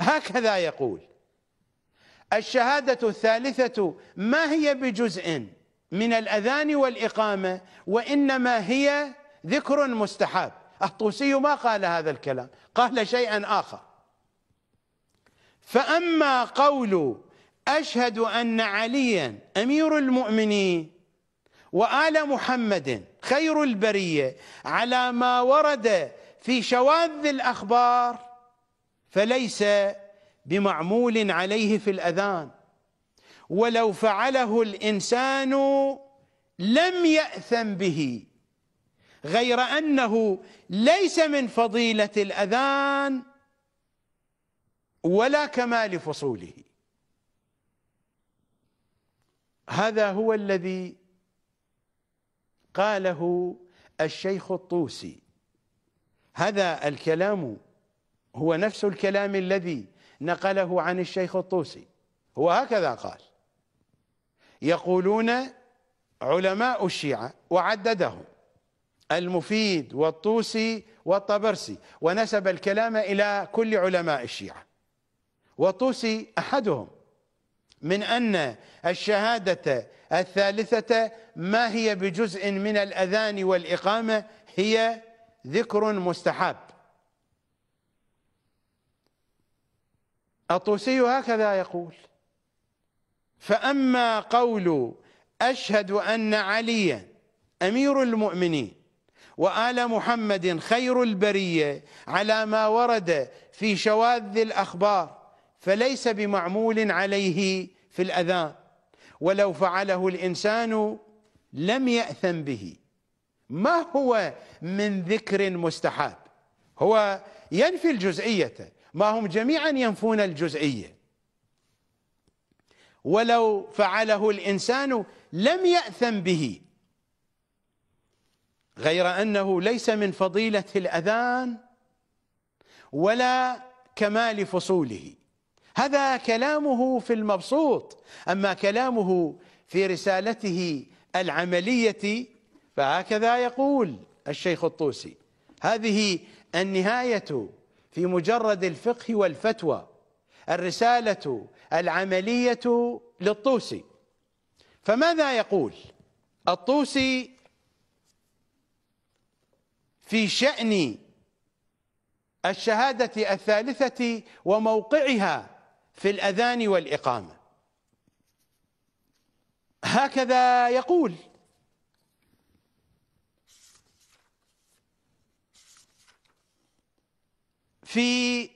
هكذا يقول الشهادة الثالثة ما هي بجزء من الأذان والإقامة وإنما هي ذكر مستحب الطوسي ما قال هذا الكلام قال شيئا آخر فأما قول أشهد أن عليا أمير المؤمنين وآل محمد خير البرية على ما ورد في شواذ الأخبار فليس بمعمول عليه في الأذان ولو فعله الإنسان لم يأثم به غير أنه ليس من فضيلة الأذان ولا كمال فصوله هذا هو الذي قاله الشيخ الطوسي هذا الكلام هو نفس الكلام الذي نقله عن الشيخ الطوسي هو هكذا قال يقولون علماء الشيعة وعددهم المفيد والطوسي والطبرسي ونسب الكلام إلى كل علماء الشيعة والطوسي أحدهم من أن الشهادة الثالثة ما هي بجزء من الأذان والإقامة هي ذكر مستحب الطوسي هكذا يقول فأما قول أشهد أن عليا أمير المؤمنين وآل محمد خير البرية على ما ورد في شواذ الأخبار فليس بمعمول عليه في الأذان ولو فعله الإنسان لم يأثم به ما هو من ذكر مستحب هو ينفي الجزئية ما هم جميعا ينفون الجزئية ولو فعله الإنسان لم يأثم به غير أنه ليس من فضيلة الأذان ولا كمال فصوله هذا كلامه في المبسوط أما كلامه في رسالته العملية فهكذا يقول الشيخ الطوسي هذه النهاية في مجرد الفقه والفتوى الرسالة العملية للطوسي فماذا يقول الطوسي في شأن الشهادة الثالثة وموقعها في الأذان والإقامة هكذا يقول في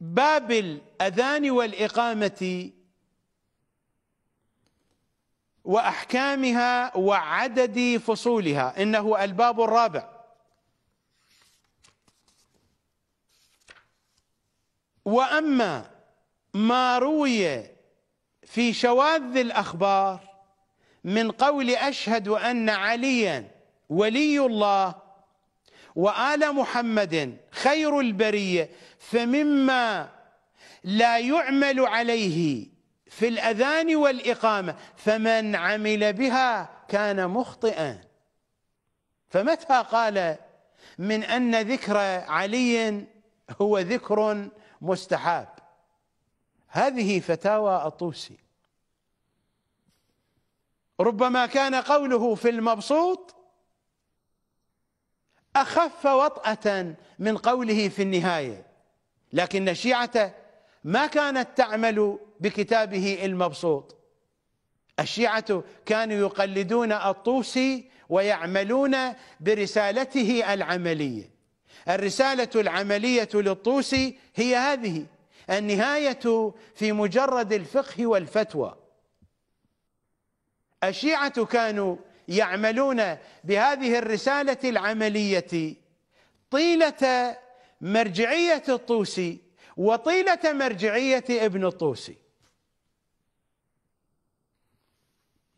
باب الأذان والإقامة وأحكامها وعدد فصولها إنه الباب الرابع واما ما روي في شواذ الاخبار من قول اشهد ان عليا ولي الله وال محمد خير البريه فمما لا يعمل عليه في الاذان والاقامه فمن عمل بها كان مخطئا فمتى قال من ان ذكر علي هو ذكر مستحاب هذه فتاوى الطوسي ربما كان قوله في المبسوط أخف وطأة من قوله في النهاية لكن الشيعة ما كانت تعمل بكتابه المبسوط الشيعة كانوا يقلدون الطوسي ويعملون برسالته العملية الرسالة العملية للطوسي هي هذه النهاية في مجرد الفقه والفتوى الشيعة كانوا يعملون بهذه الرسالة العملية طيلة مرجعية الطوسي وطيلة مرجعية ابن الطوسي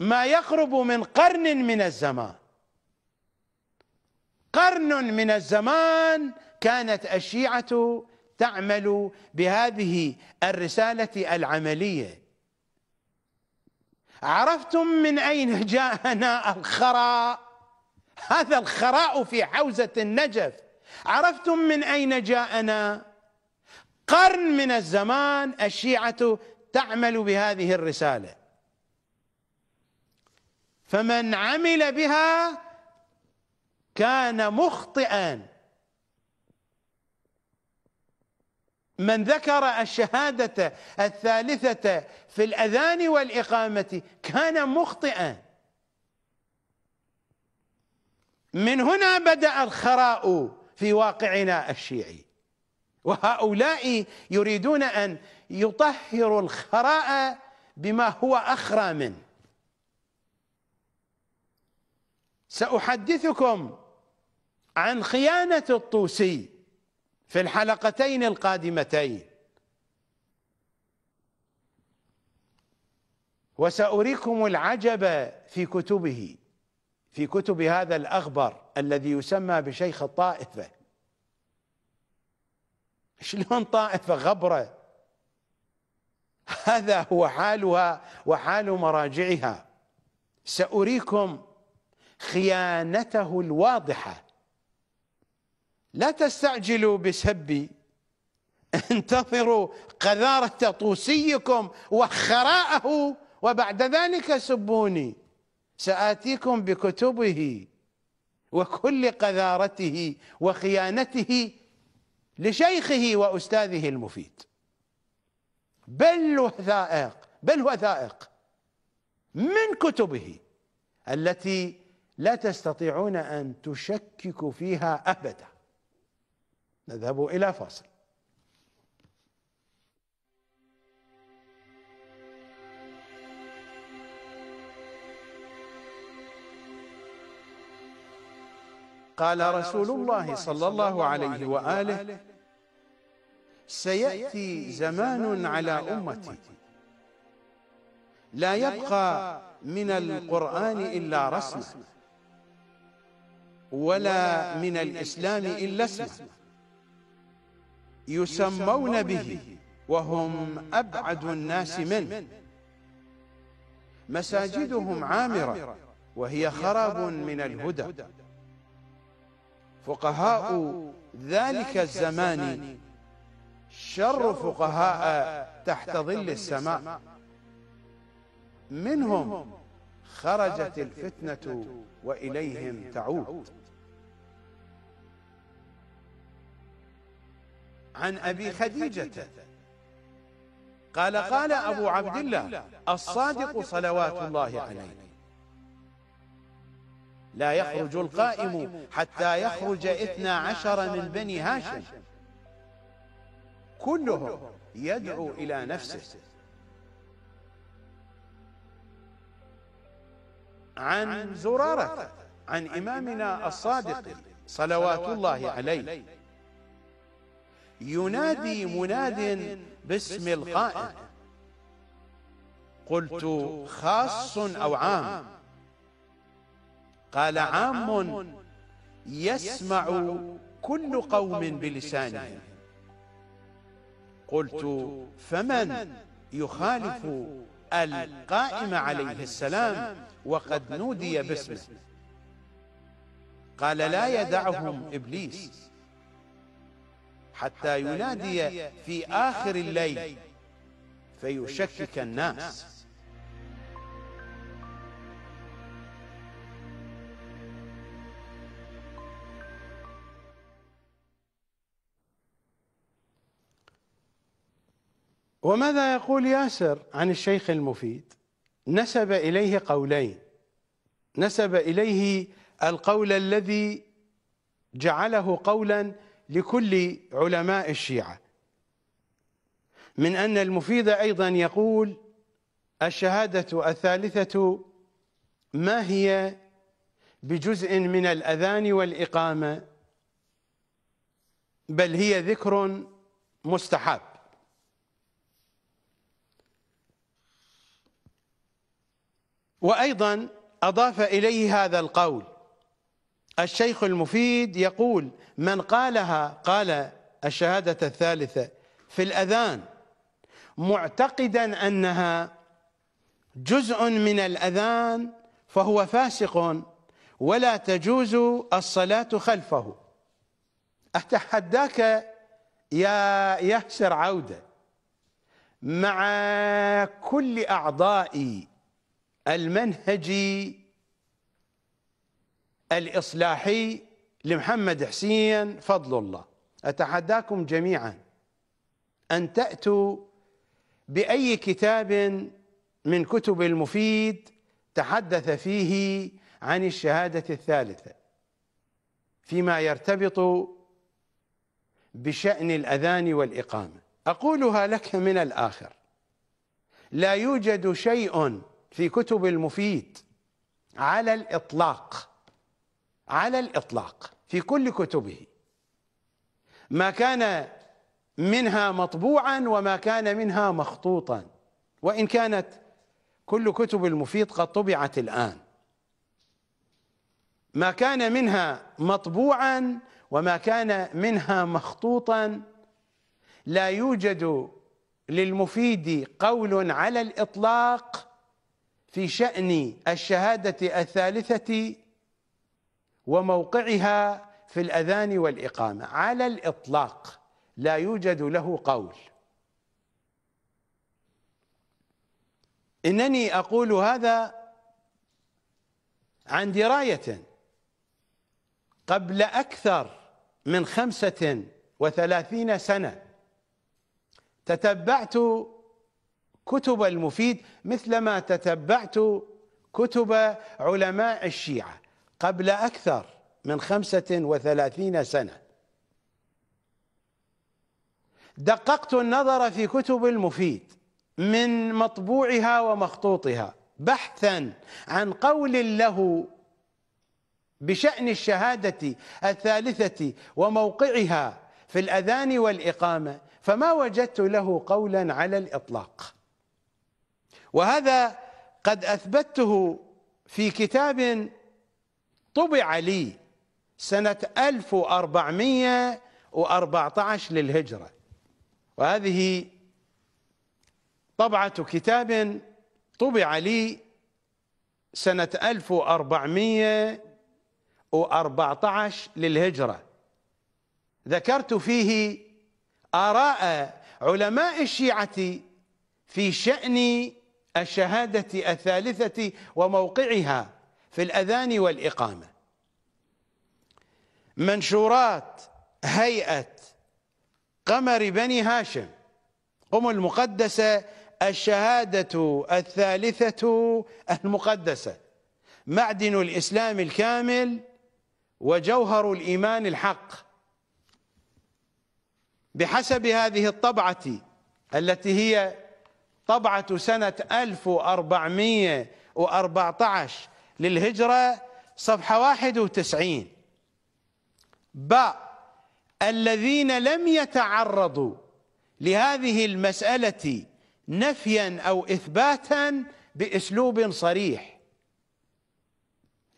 ما يقرب من قرن من الزمان قرن من الزمان كانت الشيعة تعمل بهذه الرسالة العملية عرفتم من أين جاءنا الخراء هذا الخراء في حوزة النجف عرفتم من أين جاءنا قرن من الزمان الشيعة تعمل بهذه الرسالة فمن عمل بها كان مخطئا من ذكر الشهادة الثالثة في الأذان والإقامة كان مخطئا من هنا بدأ الخراء في واقعنا الشيعي وهؤلاء يريدون أن يطهروا الخراء بما هو أخرى منه سأحدثكم عن خيانة الطوسي في الحلقتين القادمتين وسأريكم العجب في كتبه في كتب هذا الأغبر الذي يسمى بشيخ الطائفة شلون طائفة غبرة هذا هو حالها وحال مراجعها سأريكم خيانته الواضحة لا تستعجلوا بسبي انتظروا قذارة طوسيكم وخراءه وبعد ذلك سبوني سآتيكم بكتبه وكل قذارته وخيانته لشيخه وأستاذه المفيد بل وثائق بل وثائق من كتبه التي لا تستطيعون أن تشككوا فيها أبداً نذهب الى فاصل قال رسول الله صلى الله عليه واله سياتي زمان على امتي لا يبقى من القران الا رسمه ولا من الاسلام الا اسمه يسمون به وهم أبعد الناس منه مساجدهم عامرة وهي خراب من الهدى فقهاء ذلك الزمان شر فقهاء تحت ظل السماء منهم خرجت الفتنة وإليهم تعود عن أبي خديجة قال قال أبو عبد الله الصادق صلوات الله عليه لا يخرج القائم حتى يخرج اثنا عشر من بني هاشم كلهم يدعو إلى نفسه عن زرارة عن إمامنا الصادق صلوات الله عليه ينادي مناد باسم القائد قلت خاص أو عام قال عام يسمع كل قوم بلسانهم قلت فمن يخالف القائم عليه السلام وقد نودي باسمه قال لا يدعهم إبليس حتى ينادي في آخر الليل فيشكك الناس وماذا يقول ياسر عن الشيخ المفيد نسب إليه قولين نسب إليه القول الذي جعله قولا لكل علماء الشيعة من أن المفيد أيضا يقول الشهادة الثالثة ما هي بجزء من الأذان والإقامة بل هي ذكر مستحب وأيضا أضاف إليه هذا القول الشيخ المفيد يقول من قالها قال الشهادة الثالثة في الأذان معتقدا أنها جزء من الأذان فهو فاسق ولا تجوز الصلاة خلفه أتحداك يا ياسر عودة مع كل أعضاء المنهج الإصلاحي لمحمد حسين فضل الله أتحداكم جميعا أن تأتوا بأي كتاب من كتب المفيد تحدث فيه عن الشهادة الثالثة فيما يرتبط بشأن الأذان والإقامة أقولها لك من الآخر لا يوجد شيء في كتب المفيد على الإطلاق على الإطلاق في كل كتبه ما كان منها مطبوعا وما كان منها مخطوطا وإن كانت كل كتب المفيد قد طبعت الآن ما كان منها مطبوعا وما كان منها مخطوطا لا يوجد للمفيد قول على الإطلاق في شأن الشهادة الثالثة وموقعها في الأذان والإقامة على الإطلاق لا يوجد له قول إنني أقول هذا عن دراية قبل أكثر من خمسة وثلاثين سنة تتبعت كتب المفيد مثلما تتبعت كتب علماء الشيعة قبل أكثر من خمسة وثلاثين سنة دققت النظر في كتب المفيد من مطبوعها ومخطوطها بحثا عن قول له بشأن الشهادة الثالثة وموقعها في الأذان والإقامة فما وجدت له قولا على الإطلاق وهذا قد أثبته في كتاب طبع لي سنة 1414 للهجرة وهذه طبعة كتاب طبع لي سنة 1414 للهجرة ذكرت فيه آراء علماء الشيعة في شأن الشهادة الثالثة وموقعها في الأذان والإقامة منشورات هيئة قمر بني هاشم أم المقدسة الشهادة الثالثة المقدسة معدن الإسلام الكامل وجوهر الإيمان الحق بحسب هذه الطبعة التي هي طبعة سنة 1414 للهجرة صفحة 91 باء الذين لم يتعرضوا لهذه المسألة نفيا أو إثباتا بأسلوب صريح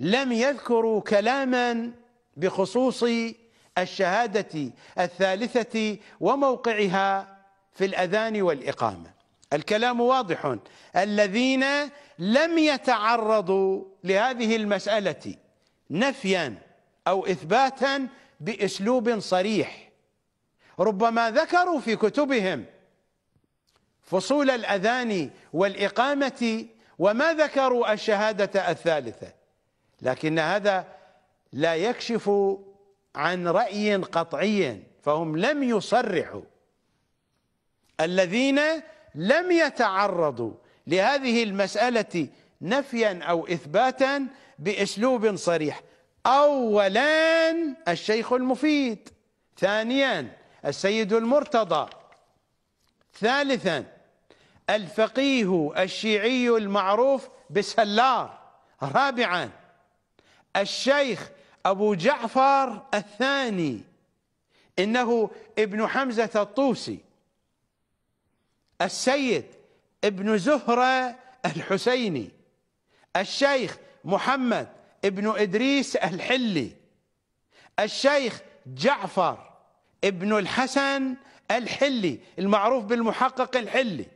لم يذكروا كلاما بخصوص الشهادة الثالثة وموقعها في الأذان والإقامة الكلام واضح الذين لم يتعرضوا لهذه المسألة نفيا أو إثباتا بأسلوب صريح ربما ذكروا في كتبهم فصول الأذان والإقامة وما ذكروا الشهادة الثالثة لكن هذا لا يكشف عن رأي قطعي فهم لم يصرحوا الذين لم يتعرضوا لهذه المسألة نفيا أو إثباتا بأسلوب صريح أولا الشيخ المفيد ثانيا السيد المرتضى ثالثا الفقيه الشيعي المعروف بسلار رابعا الشيخ أبو جعفر الثاني إنه ابن حمزة الطوسي السيد ابن زهرة الحسيني الشيخ محمد ابن إدريس الحلي الشيخ جعفر ابن الحسن الحلي المعروف بالمحقق الحلي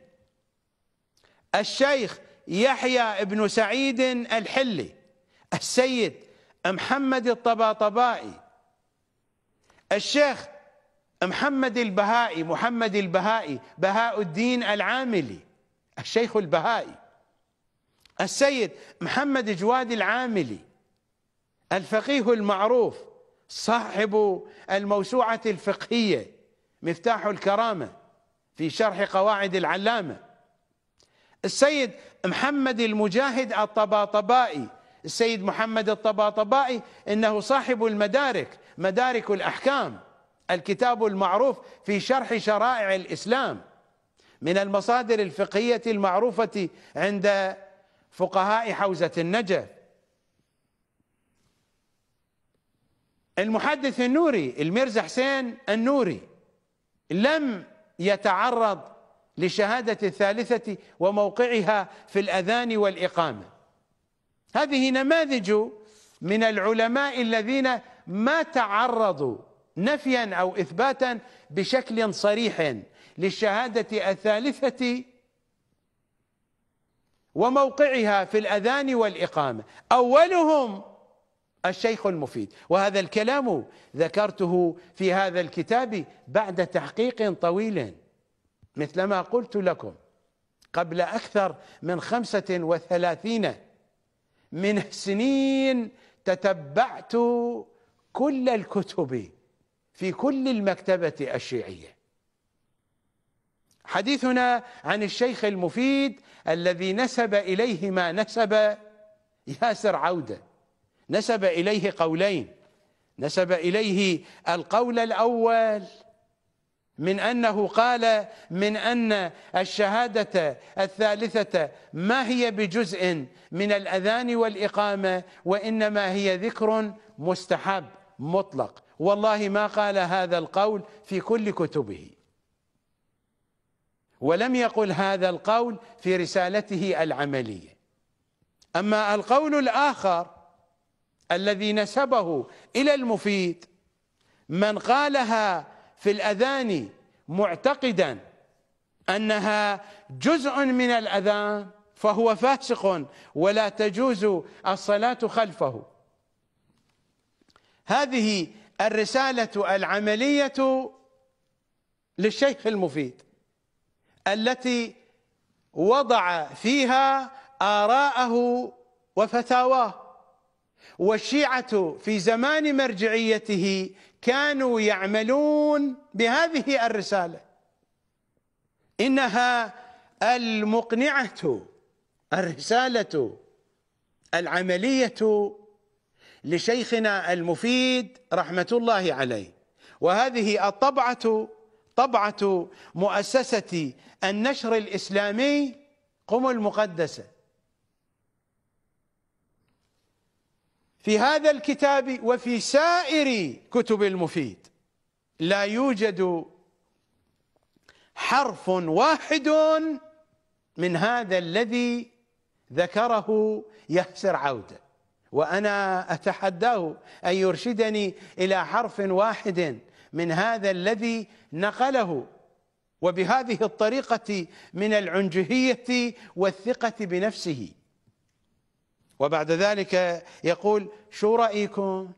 الشيخ يحيى ابن سعيد الحلي السيد محمد الطباطبائي الشيخ محمد البهائي محمد البهائي بهاء الدين العاملي الشيخ البهائي السيد محمد جواد العاملي الفقيه المعروف صاحب الموسوعة الفقهية مفتاح الكرامة في شرح قواعد العلامة السيد محمد المجاهد الطباطبائي السيد محمد الطباطبائي انه صاحب المدارك مدارك الاحكام الكتاب المعروف في شرح شرائع الاسلام من المصادر الفقهية المعروفة عند فقهاء حوزة النجف المحدث النوري الميرزا حسين النوري لم يتعرض لشهادة الثالثة وموقعها في الأذان والإقامة هذه نماذج من العلماء الذين ما تعرضوا نفيا أو إثباتا بشكل صريح للشهادة الثالثة وموقعها في الأذان والإقامة أولهم الشيخ المفيد وهذا الكلام ذكرته في هذا الكتاب بعد تحقيق طويل مثلما قلت لكم قبل أكثر من خمسة وثلاثين من السنين تتبعت كل الكتب في كل المكتبة الشيعية حديثنا عن الشيخ المفيد الذي نسب اليه ما نسب ياسر عوده نسب اليه قولين نسب اليه القول الاول من انه قال من ان الشهاده الثالثه ما هي بجزء من الاذان والاقامه وانما هي ذكر مستحب مطلق والله ما قال هذا القول في كل كتبه ولم يقل هذا القول في رسالته العملية أما القول الآخر الذي نسبه إلى المفيد من قالها في الأذان معتقدا أنها جزء من الأذان فهو فاسق ولا تجوز الصلاة خلفه هذه الرسالة العملية للشيخ المفيد التي وضع فيها آراءه وفتاواه والشيعة في زمان مرجعيته كانوا يعملون بهذه الرسالة إنها المقنعة الرسالة العملية لشيخنا المفيد رحمة الله عليه وهذه الطبعة طبعة مؤسسة النشر الإسلامي قم المقدسة في هذا الكتاب وفي سائر كتب المفيد لا يوجد حرف واحد من هذا الذي ذكره ياسر عوده وانا اتحداه ان يرشدني الى حرف واحد من هذا الذي نقله وبهذه الطريقة من العنجهية والثقة بنفسه وبعد ذلك يقول شو رأيكم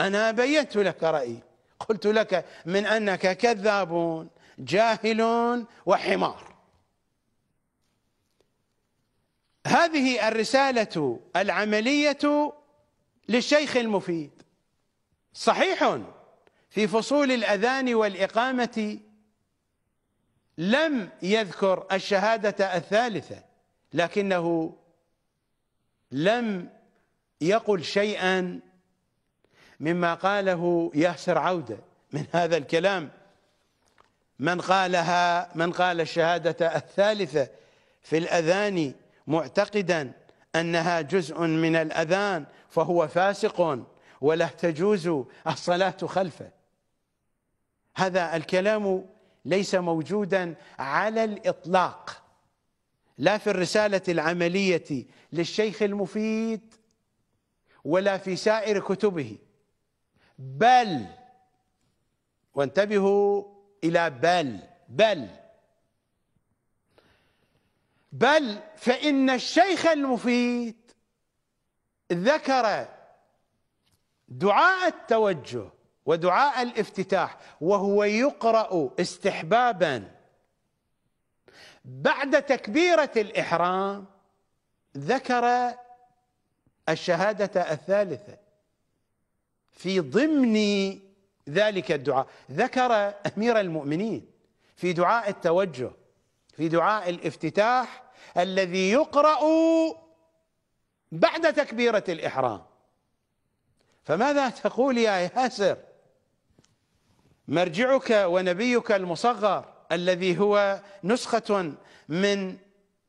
أنا بينت لك رأيي قلت لك من أنك كذاب جاهل وحمار هذه الرسالة العملية للشيخ المفيد صحيح في فصول الأذان والإقامة لم يذكر الشهادة الثالثة لكنه لم يقل شيئا مما قاله ياسر عودة من هذا الكلام من قالها من قال الشهادة الثالثة في الأذان معتقدا أنها جزء من الأذان فهو فاسق ولا تجوز الصلاة خلفه هذا الكلام ليس موجودا على الاطلاق لا في الرساله العمليه للشيخ المفيد ولا في سائر كتبه بل وانتبهوا الى بل بل بل فان الشيخ المفيد ذكر دعاء التوجه ودعاء الافتتاح وهو يقرأ استحبابا بعد تكبيرة الإحرام ذكر الشهادة الثالثة في ضمن ذلك الدعاء ذكر أمير المؤمنين في دعاء التوجه في دعاء الافتتاح الذي يقرأ بعد تكبيرة الإحرام فماذا تقول يا ياسر مرجعك ونبيك المصغر الذي هو نسخة من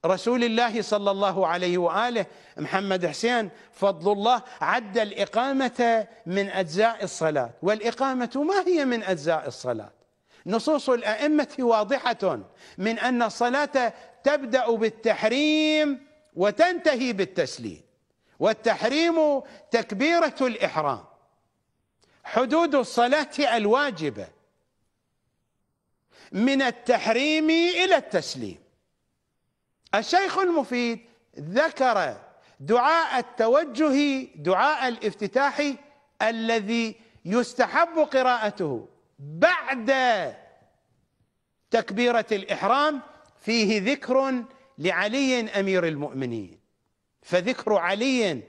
رسول الله صلى الله عليه وآله محمد حسين فضل الله عد الإقامة من أجزاء الصلاة والإقامة ما هي من أجزاء الصلاة نصوص الأئمة واضحة من أن الصلاة تبدأ بالتحريم وتنتهي بالتسليم والتحريم تكبيرة الإحرام حدود الصلاة الواجبة من التحريم إلى التسليم الشيخ المفيد ذكر دعاء التوجه دعاء الافتتاح الذي يستحب قراءته بعد تكبيرة الإحرام فيه ذكر لعلي أمير المؤمنين فذكر علي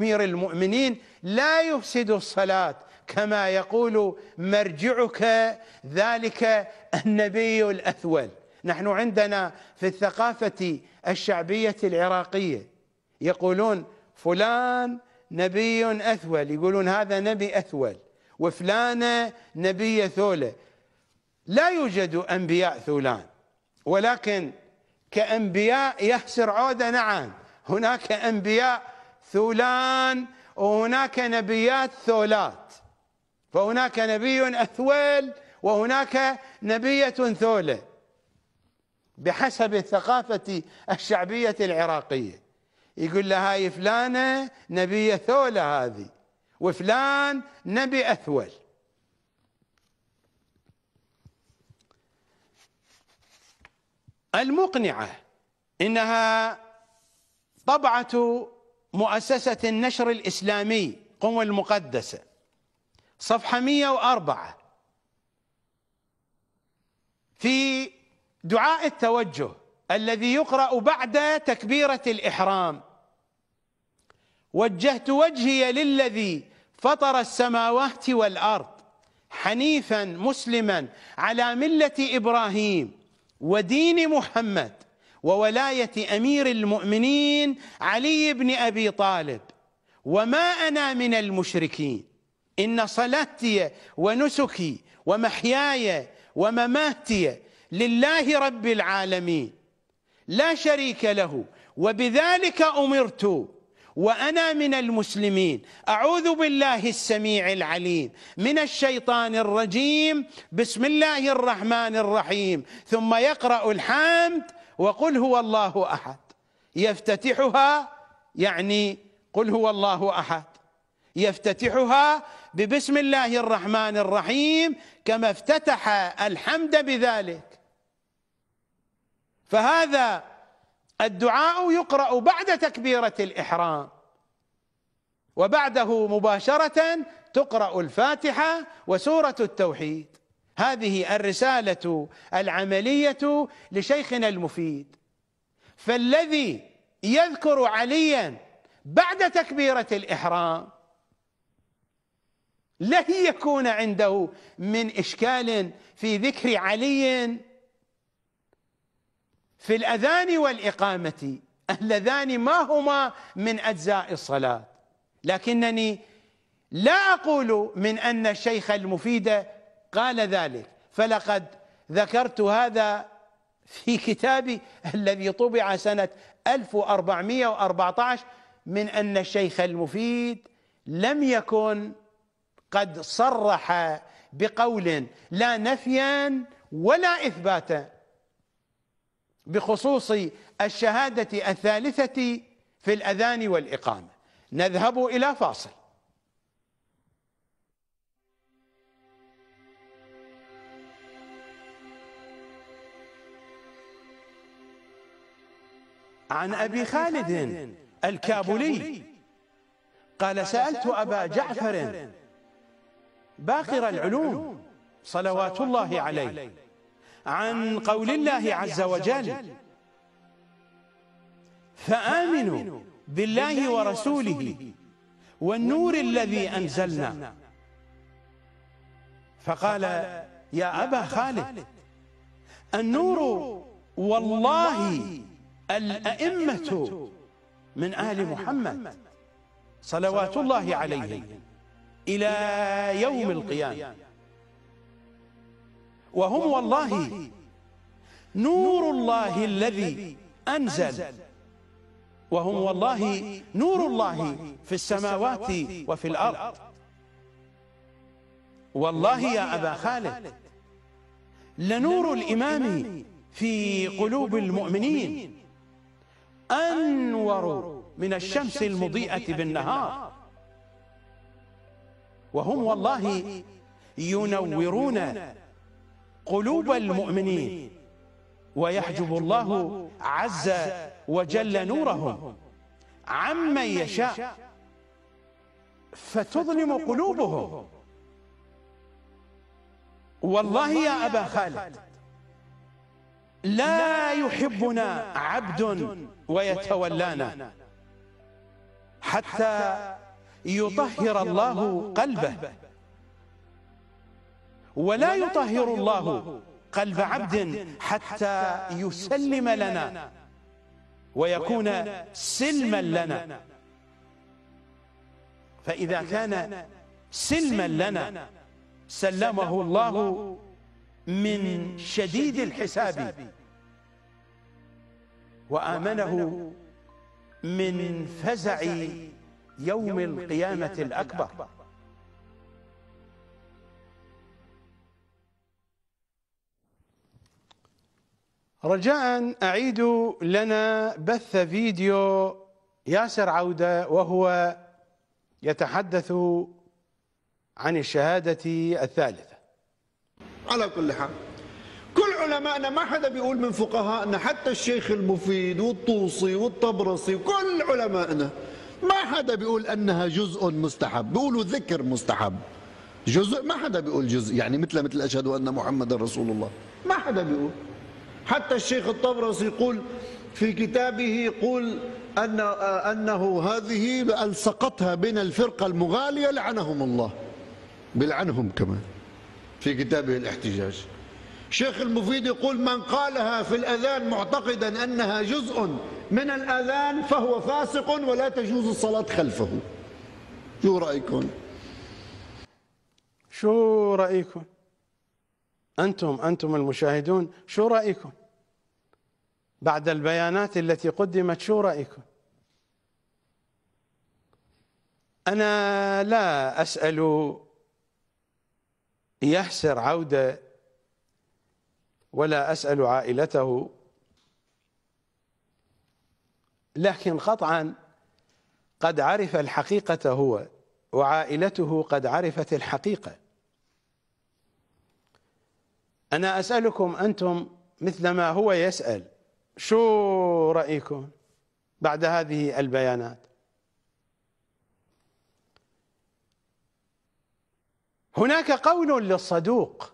أمير المؤمنين لا يفسد الصلاة كما يقول مرجعك ذلك النبي الاثول نحن عندنا في الثقافه الشعبيه العراقيه يقولون فلان نبي اثول يقولون هذا نبي اثول وفلانه نبي ثوله لا يوجد انبياء ثولان ولكن كانبياء يحسر عوده نعم هناك انبياء ثولان وهناك نبيات ثولات فهناك نبي أثول وهناك نبية ثولة بحسب الثقافة الشعبية العراقية يقول لها هاي فلانة نبية ثولة هذه وفلان نبي أثول المقنعة إنها طبعة مؤسسة النشر الإسلامي قم المقدسة صفحة 104 في دعاء التوجه الذي يقرأ بعد تكبيرة الإحرام وجهت وجهي للذي فطر السماوات والأرض حنيفا مسلما على ملة إبراهيم ودين محمد وولاية أمير المؤمنين علي بن أبي طالب وما أنا من المشركين إن صلاتي ونسكي ومحياي ومماتي لله رب العالمين لا شريك له وبذلك أمرت وأنا من المسلمين أعوذ بالله السميع العليم من الشيطان الرجيم بسم الله الرحمن الرحيم ثم يقرأ الحمد وقل هو الله أحد يفتتحها يعني قل هو الله أحد يفتتحها ببسم الله الرحمن الرحيم كما افتتح الحمد بذلك فهذا الدعاء يقرأ بعد تكبيرة الإحرام وبعده مباشرة تقرأ الفاتحة وسورة التوحيد هذه الرسالة العملية لشيخنا المفيد فالذي يذكر عليا بعد تكبيرة الإحرام لن يكون عنده من إشكال في ذكر علي في الأذان والإقامة اللذان ما هما من أجزاء الصلاة لكنني لا أقول من أن الشيخ المفيد قال ذلك فلقد ذكرت هذا في كتابي الذي طبع سنة 1414 من أن الشيخ المفيد لم يكن قد صرح بقول لا نفيا ولا اثباتا بخصوص الشهاده الثالثه في الاذان والاقامه نذهب الى فاصل عن ابي خالد الكابولي قال سالت ابا جعفر باخر العلوم صلوات الله عليه عن قول الله عز وجل فآمنوا بالله ورسوله والنور الذي أنزلنا فقال يا أبا خالد النور والله الأئمة من أهل محمد صلوات الله عليهم إلى يوم القيامة وهم والله نور الله الذي أنزل وهم والله نور الله في السماوات وفي الأرض والله يا أبا خالد لنور الإمام في قلوب المؤمنين أنور من الشمس المضيئة بالنهار وهم والله ينورون قلوب المؤمنين ويحجب الله عز وجل نورهم عمن يشاء فتظلم قلوبهم والله يا أبا خالد لا يحبنا عبد ويتولانا حتى يطهر الله قلبه ولا يطهر الله قلب عبد حتى يسلم لنا ويكون سلما لنا فإذا كان سلما لنا سلمه الله من شديد الحساب وآمنه من فزع يوم القيامة الأكبر رجاء أعيد لنا بث فيديو ياسر عودة وهو يتحدث عن الشهادة الثالثة على كل حال كل علمائنا ما حدا بيقول من فقهائنا حتى الشيخ المفيد والطوسي والطبرسي كل علمائنا ما حدا بيقول انها جزء مستحب بيقولوا ذكر مستحب جزء ما حدا بيقول جزء يعني مثل مثل اشهد ان محمدا رسول الله ما حدا بيقول حتى الشيخ الطبرسي يقول في كتابه يقول ان انه هذه الصقتها بين الفرقه المغاليه لعنهم الله بلعنهم كمان في كتابه الاحتجاج شيخ المفيد يقول من قالها في الاذان معتقدا انها جزء من الأذان فهو فاسق ولا تجوز الصلاة خلفه شو رأيكم شو رأيكم أنتم أنتم المشاهدون شو رأيكم بعد البيانات التي قدمت شو رأيكم أنا لا أسأل يحسر عودة ولا أسأل عائلته لكن قطعا قد عرف الحقيقة هو وعائلته قد عرفت الحقيقة أنا أسألكم أنتم مثل ما هو يسأل شو رأيكم بعد هذه البيانات هناك قول للصدوق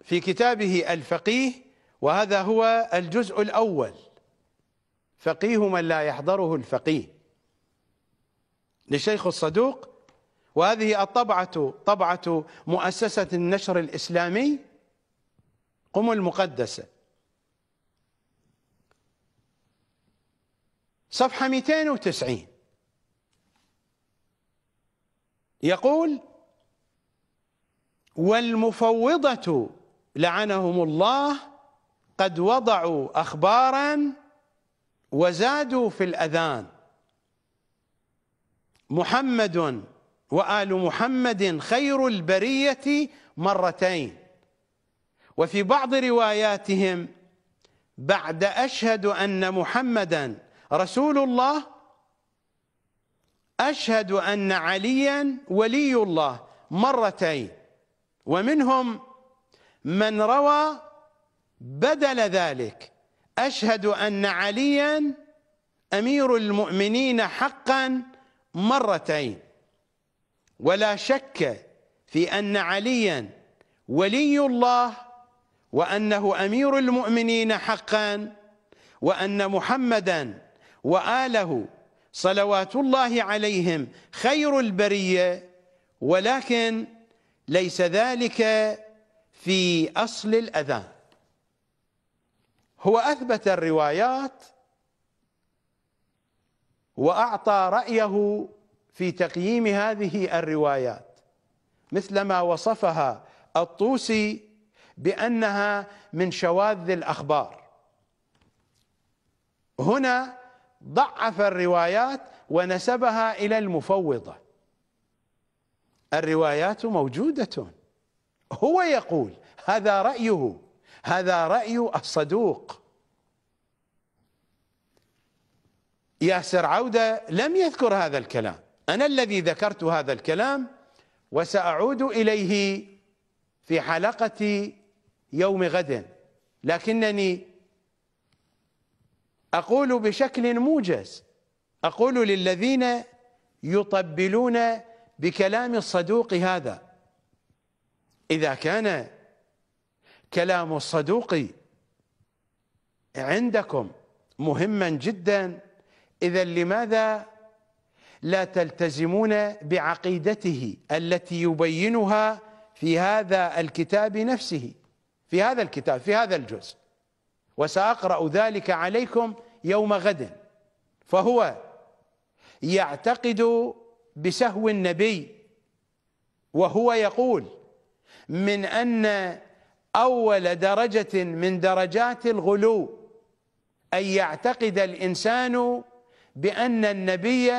في كتابه الفقيه وهذا هو الجزء الأول فقيه من لا يحضره الفقيه للشيخ الصدوق وهذه الطبعة طبعة مؤسسة النشر الإسلامي قم المقدسة صفحة 290 يقول والمفوضة لعنهم الله قد وضعوا اخبارا وزادوا في الاذان محمد وال محمد خير البريه مرتين وفي بعض رواياتهم بعد اشهد ان محمدا رسول الله اشهد ان عليا ولي الله مرتين ومنهم من روى بدل ذلك أشهد أن عليا أمير المؤمنين حقا مرتين ولا شك في أن عليا ولي الله وأنه أمير المؤمنين حقا وأن محمدا وآله صلوات الله عليهم خير البرية ولكن ليس ذلك في أصل الأذان هو أثبت الروايات وأعطى رأيه في تقييم هذه الروايات مثلما وصفها الطوسي بأنها من شواذ الأخبار هنا ضعف الروايات ونسبها إلى المفوضة الروايات موجودة هو يقول هذا رأيه هذا رأي الصدوق ياسر عودة لم يذكر هذا الكلام أنا الذي ذكرت هذا الكلام وسأعود إليه في حلقة يوم غد لكنني أقول بشكل موجز أقول للذين يطبلون بكلام الصدوق هذا إذا كان كلام الصدوق عندكم مهما جدا اذا لماذا لا تلتزمون بعقيدته التي يبينها في هذا الكتاب نفسه في هذا الكتاب في هذا الجزء وساقرا ذلك عليكم يوم غد فهو يعتقد بسهو النبي وهو يقول من ان اول درجه من درجات الغلو ان يعتقد الانسان بان النبي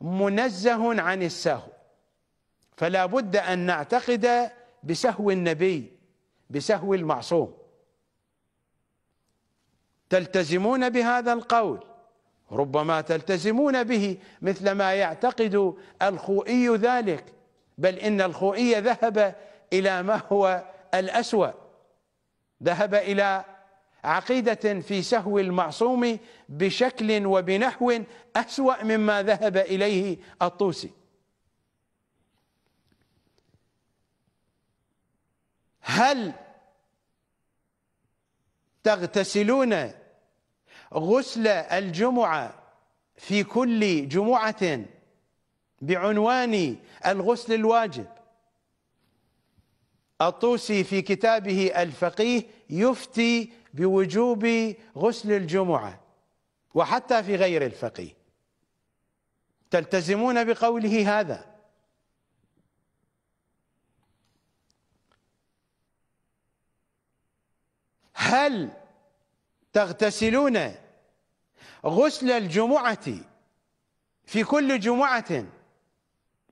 منزه عن السهو فلا بد ان نعتقد بسهو النبي بسهو المعصوم تلتزمون بهذا القول ربما تلتزمون به مثل ما يعتقد الخوئي ذلك بل ان الخوئي ذهب الى ما هو الأسوأ ذهب إلى عقيدة في سهو المعصوم بشكل وبنحو أسوأ مما ذهب إليه الطوسي هل تغتسلون غسل الجمعة في كل جمعة بعنوان الغسل الواجب الطوسي في كتابه الفقيه يفتي بوجوب غسل الجمعة وحتى في غير الفقيه تلتزمون بقوله هذا هل تغتسلون غسل الجمعة في كل جمعة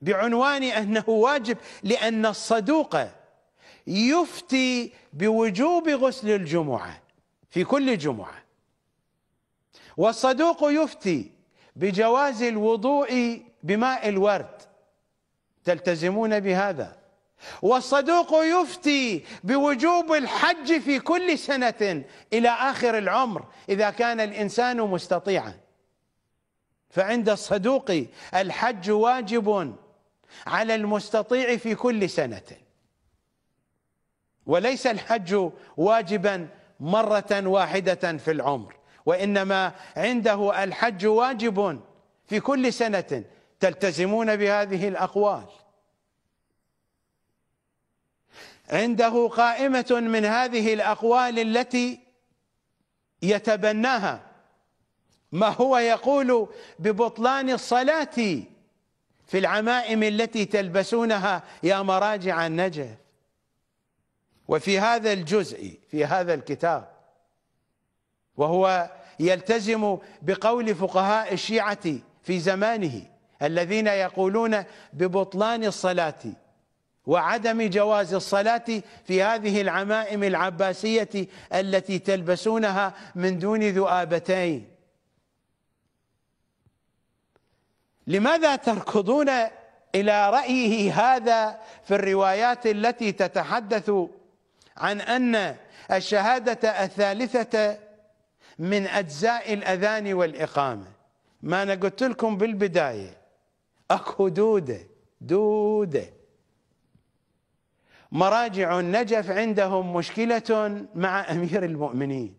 بعنوان أنه واجب لأن الصدوقة يفتي بوجوب غسل الجمعة في كل جمعة والصدوق يفتي بجواز الوضوء بماء الورد تلتزمون بهذا والصدوق يفتي بوجوب الحج في كل سنة إلى آخر العمر إذا كان الإنسان مستطيعا فعند الصدوق الحج واجب على المستطيع في كل سنه وليس الحج واجبا مرة واحدة في العمر وإنما عنده الحج واجب في كل سنة تلتزمون بهذه الأقوال عنده قائمة من هذه الأقوال التي يتبناها ما هو يقول ببطلان الصلاة في العمائم التي تلبسونها يا مراجع النجف وفي هذا الجزء في هذا الكتاب وهو يلتزم بقول فقهاء الشيعة في زمانه الذين يقولون ببطلان الصلاة وعدم جواز الصلاة في هذه العمائم العباسية التي تلبسونها من دون ذؤابتين لماذا تركضون إلى رأيه هذا في الروايات التي تتحدث عن أن الشهادة الثالثة من أجزاء الأذان والإقامة ما أنا قلت لكم بالبداية أكو دودة دودة مراجع النجف عندهم مشكلة مع أمير المؤمنين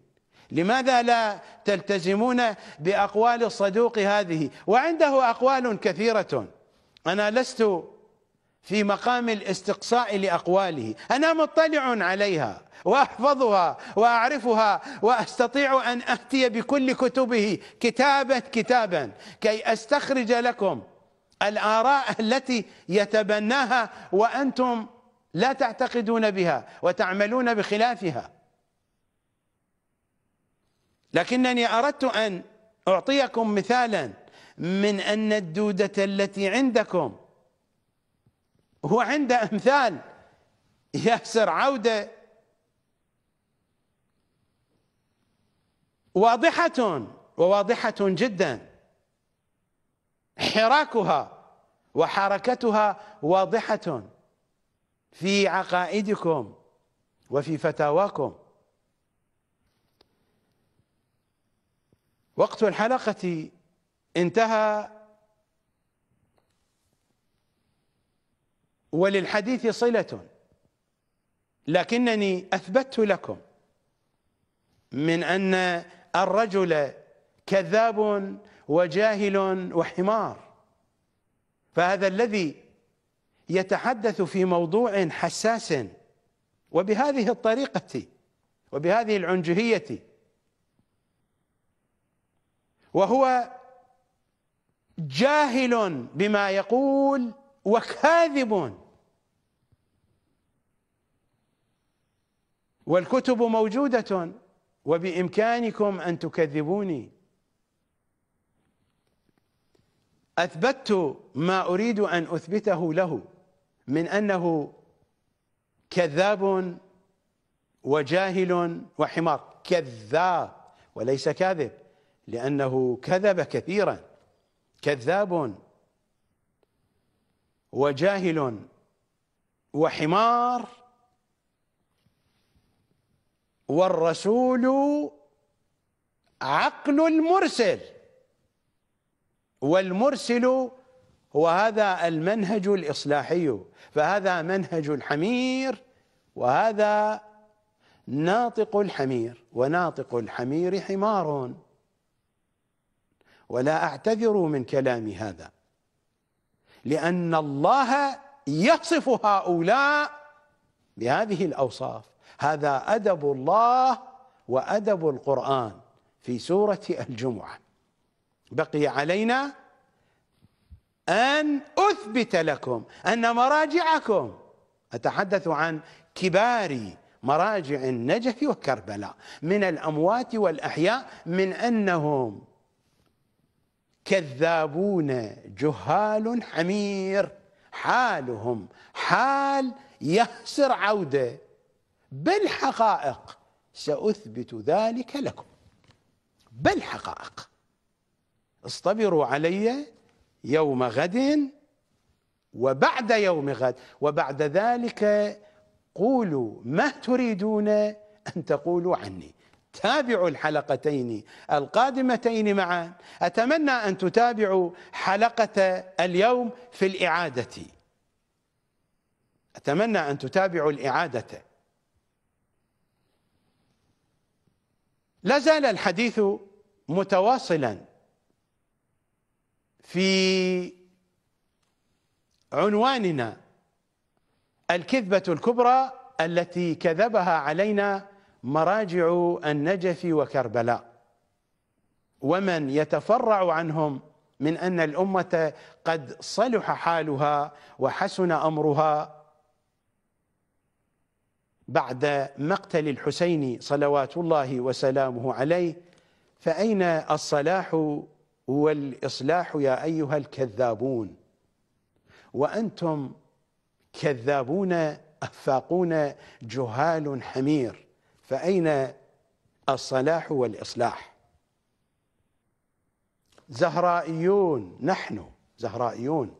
لماذا لا تلتزمون بأقوال الصدوق هذه وعنده أقوال كثيرة أنا لست في مقام الاستقصاء لاقواله انا مطلع عليها واحفظها واعرفها واستطيع ان اتي بكل كتبه كتابه كتابا كي استخرج لكم الاراء التي يتبناها وانتم لا تعتقدون بها وتعملون بخلافها لكنني اردت ان اعطيكم مثالا من ان الدوده التي عندكم هو عنده امثال ياسر عوده واضحه وواضحه جدا حراكها وحركتها واضحه في عقائدكم وفي فتاواكم وقت الحلقه انتهى وللحديث صلة لكنني أثبتت لكم من أن الرجل كذاب وجاهل وحمار فهذا الذي يتحدث في موضوع حساس وبهذه الطريقة وبهذه العنجهية وهو جاهل بما يقول وكاذب والكتب موجودة وبإمكانكم أن تكذبوني أثبتت ما أريد أن أثبته له من أنه كذاب وجاهل وحمار كذاب وليس كاذب لأنه كذب كثيرا كذاب وجاهل وحمار والرسول عقل المرسل والمرسل هو هذا المنهج الإصلاحي فهذا منهج الحمير وهذا ناطق الحمير وناطق الحمير حمار ولا أعتذر من كلامي هذا لأن الله يصف هؤلاء بهذه الأوصاف هذا أدب الله وأدب القرآن في سورة الجمعة بقي علينا أن أثبت لكم أن مراجعكم أتحدث عن كبار مراجع النجف وكربلاء من الأموات والأحياء من أنهم كذابون جهال حمير حالهم حال يخسر عوده بالحقائق سأثبت ذلك لكم بالحقائق اصطبروا علي يوم غد وبعد يوم غد وبعد ذلك قولوا ما تريدون أن تقولوا عني تابعوا الحلقتين القادمتين معا أتمنى أن تتابعوا حلقة اليوم في الإعادة أتمنى أن تتابعوا الإعادة لا زال الحديث متواصلا في عنواننا الكذبة الكبرى التي كذبها علينا مراجع النجف وكربلاء ومن يتفرع عنهم من أن الأمة قد صلح حالها وحسن أمرها بعد مقتل الحسين صلوات الله وسلامه عليه فأين الصلاح والإصلاح يا أيها الكذابون وأنتم كذابون أفاقون جهال حمير فأين الصلاح والإصلاح زهرائيون نحن زهرائيون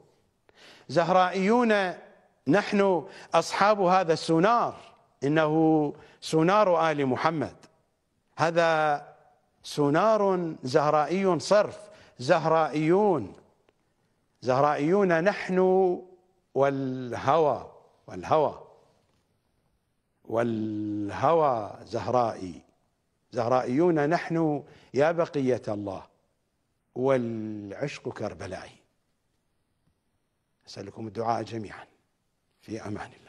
زهرائيون نحن أصحاب هذا السونار إنه سونار آل محمد هذا سونار زهرائي صرف زهرائيون زهرائيون نحن والهوى والهوى والهوى زهرائي زهرائيون نحن يا بقية الله والعشق كربلائي أسألكم الدعاء جميعا في أمان الله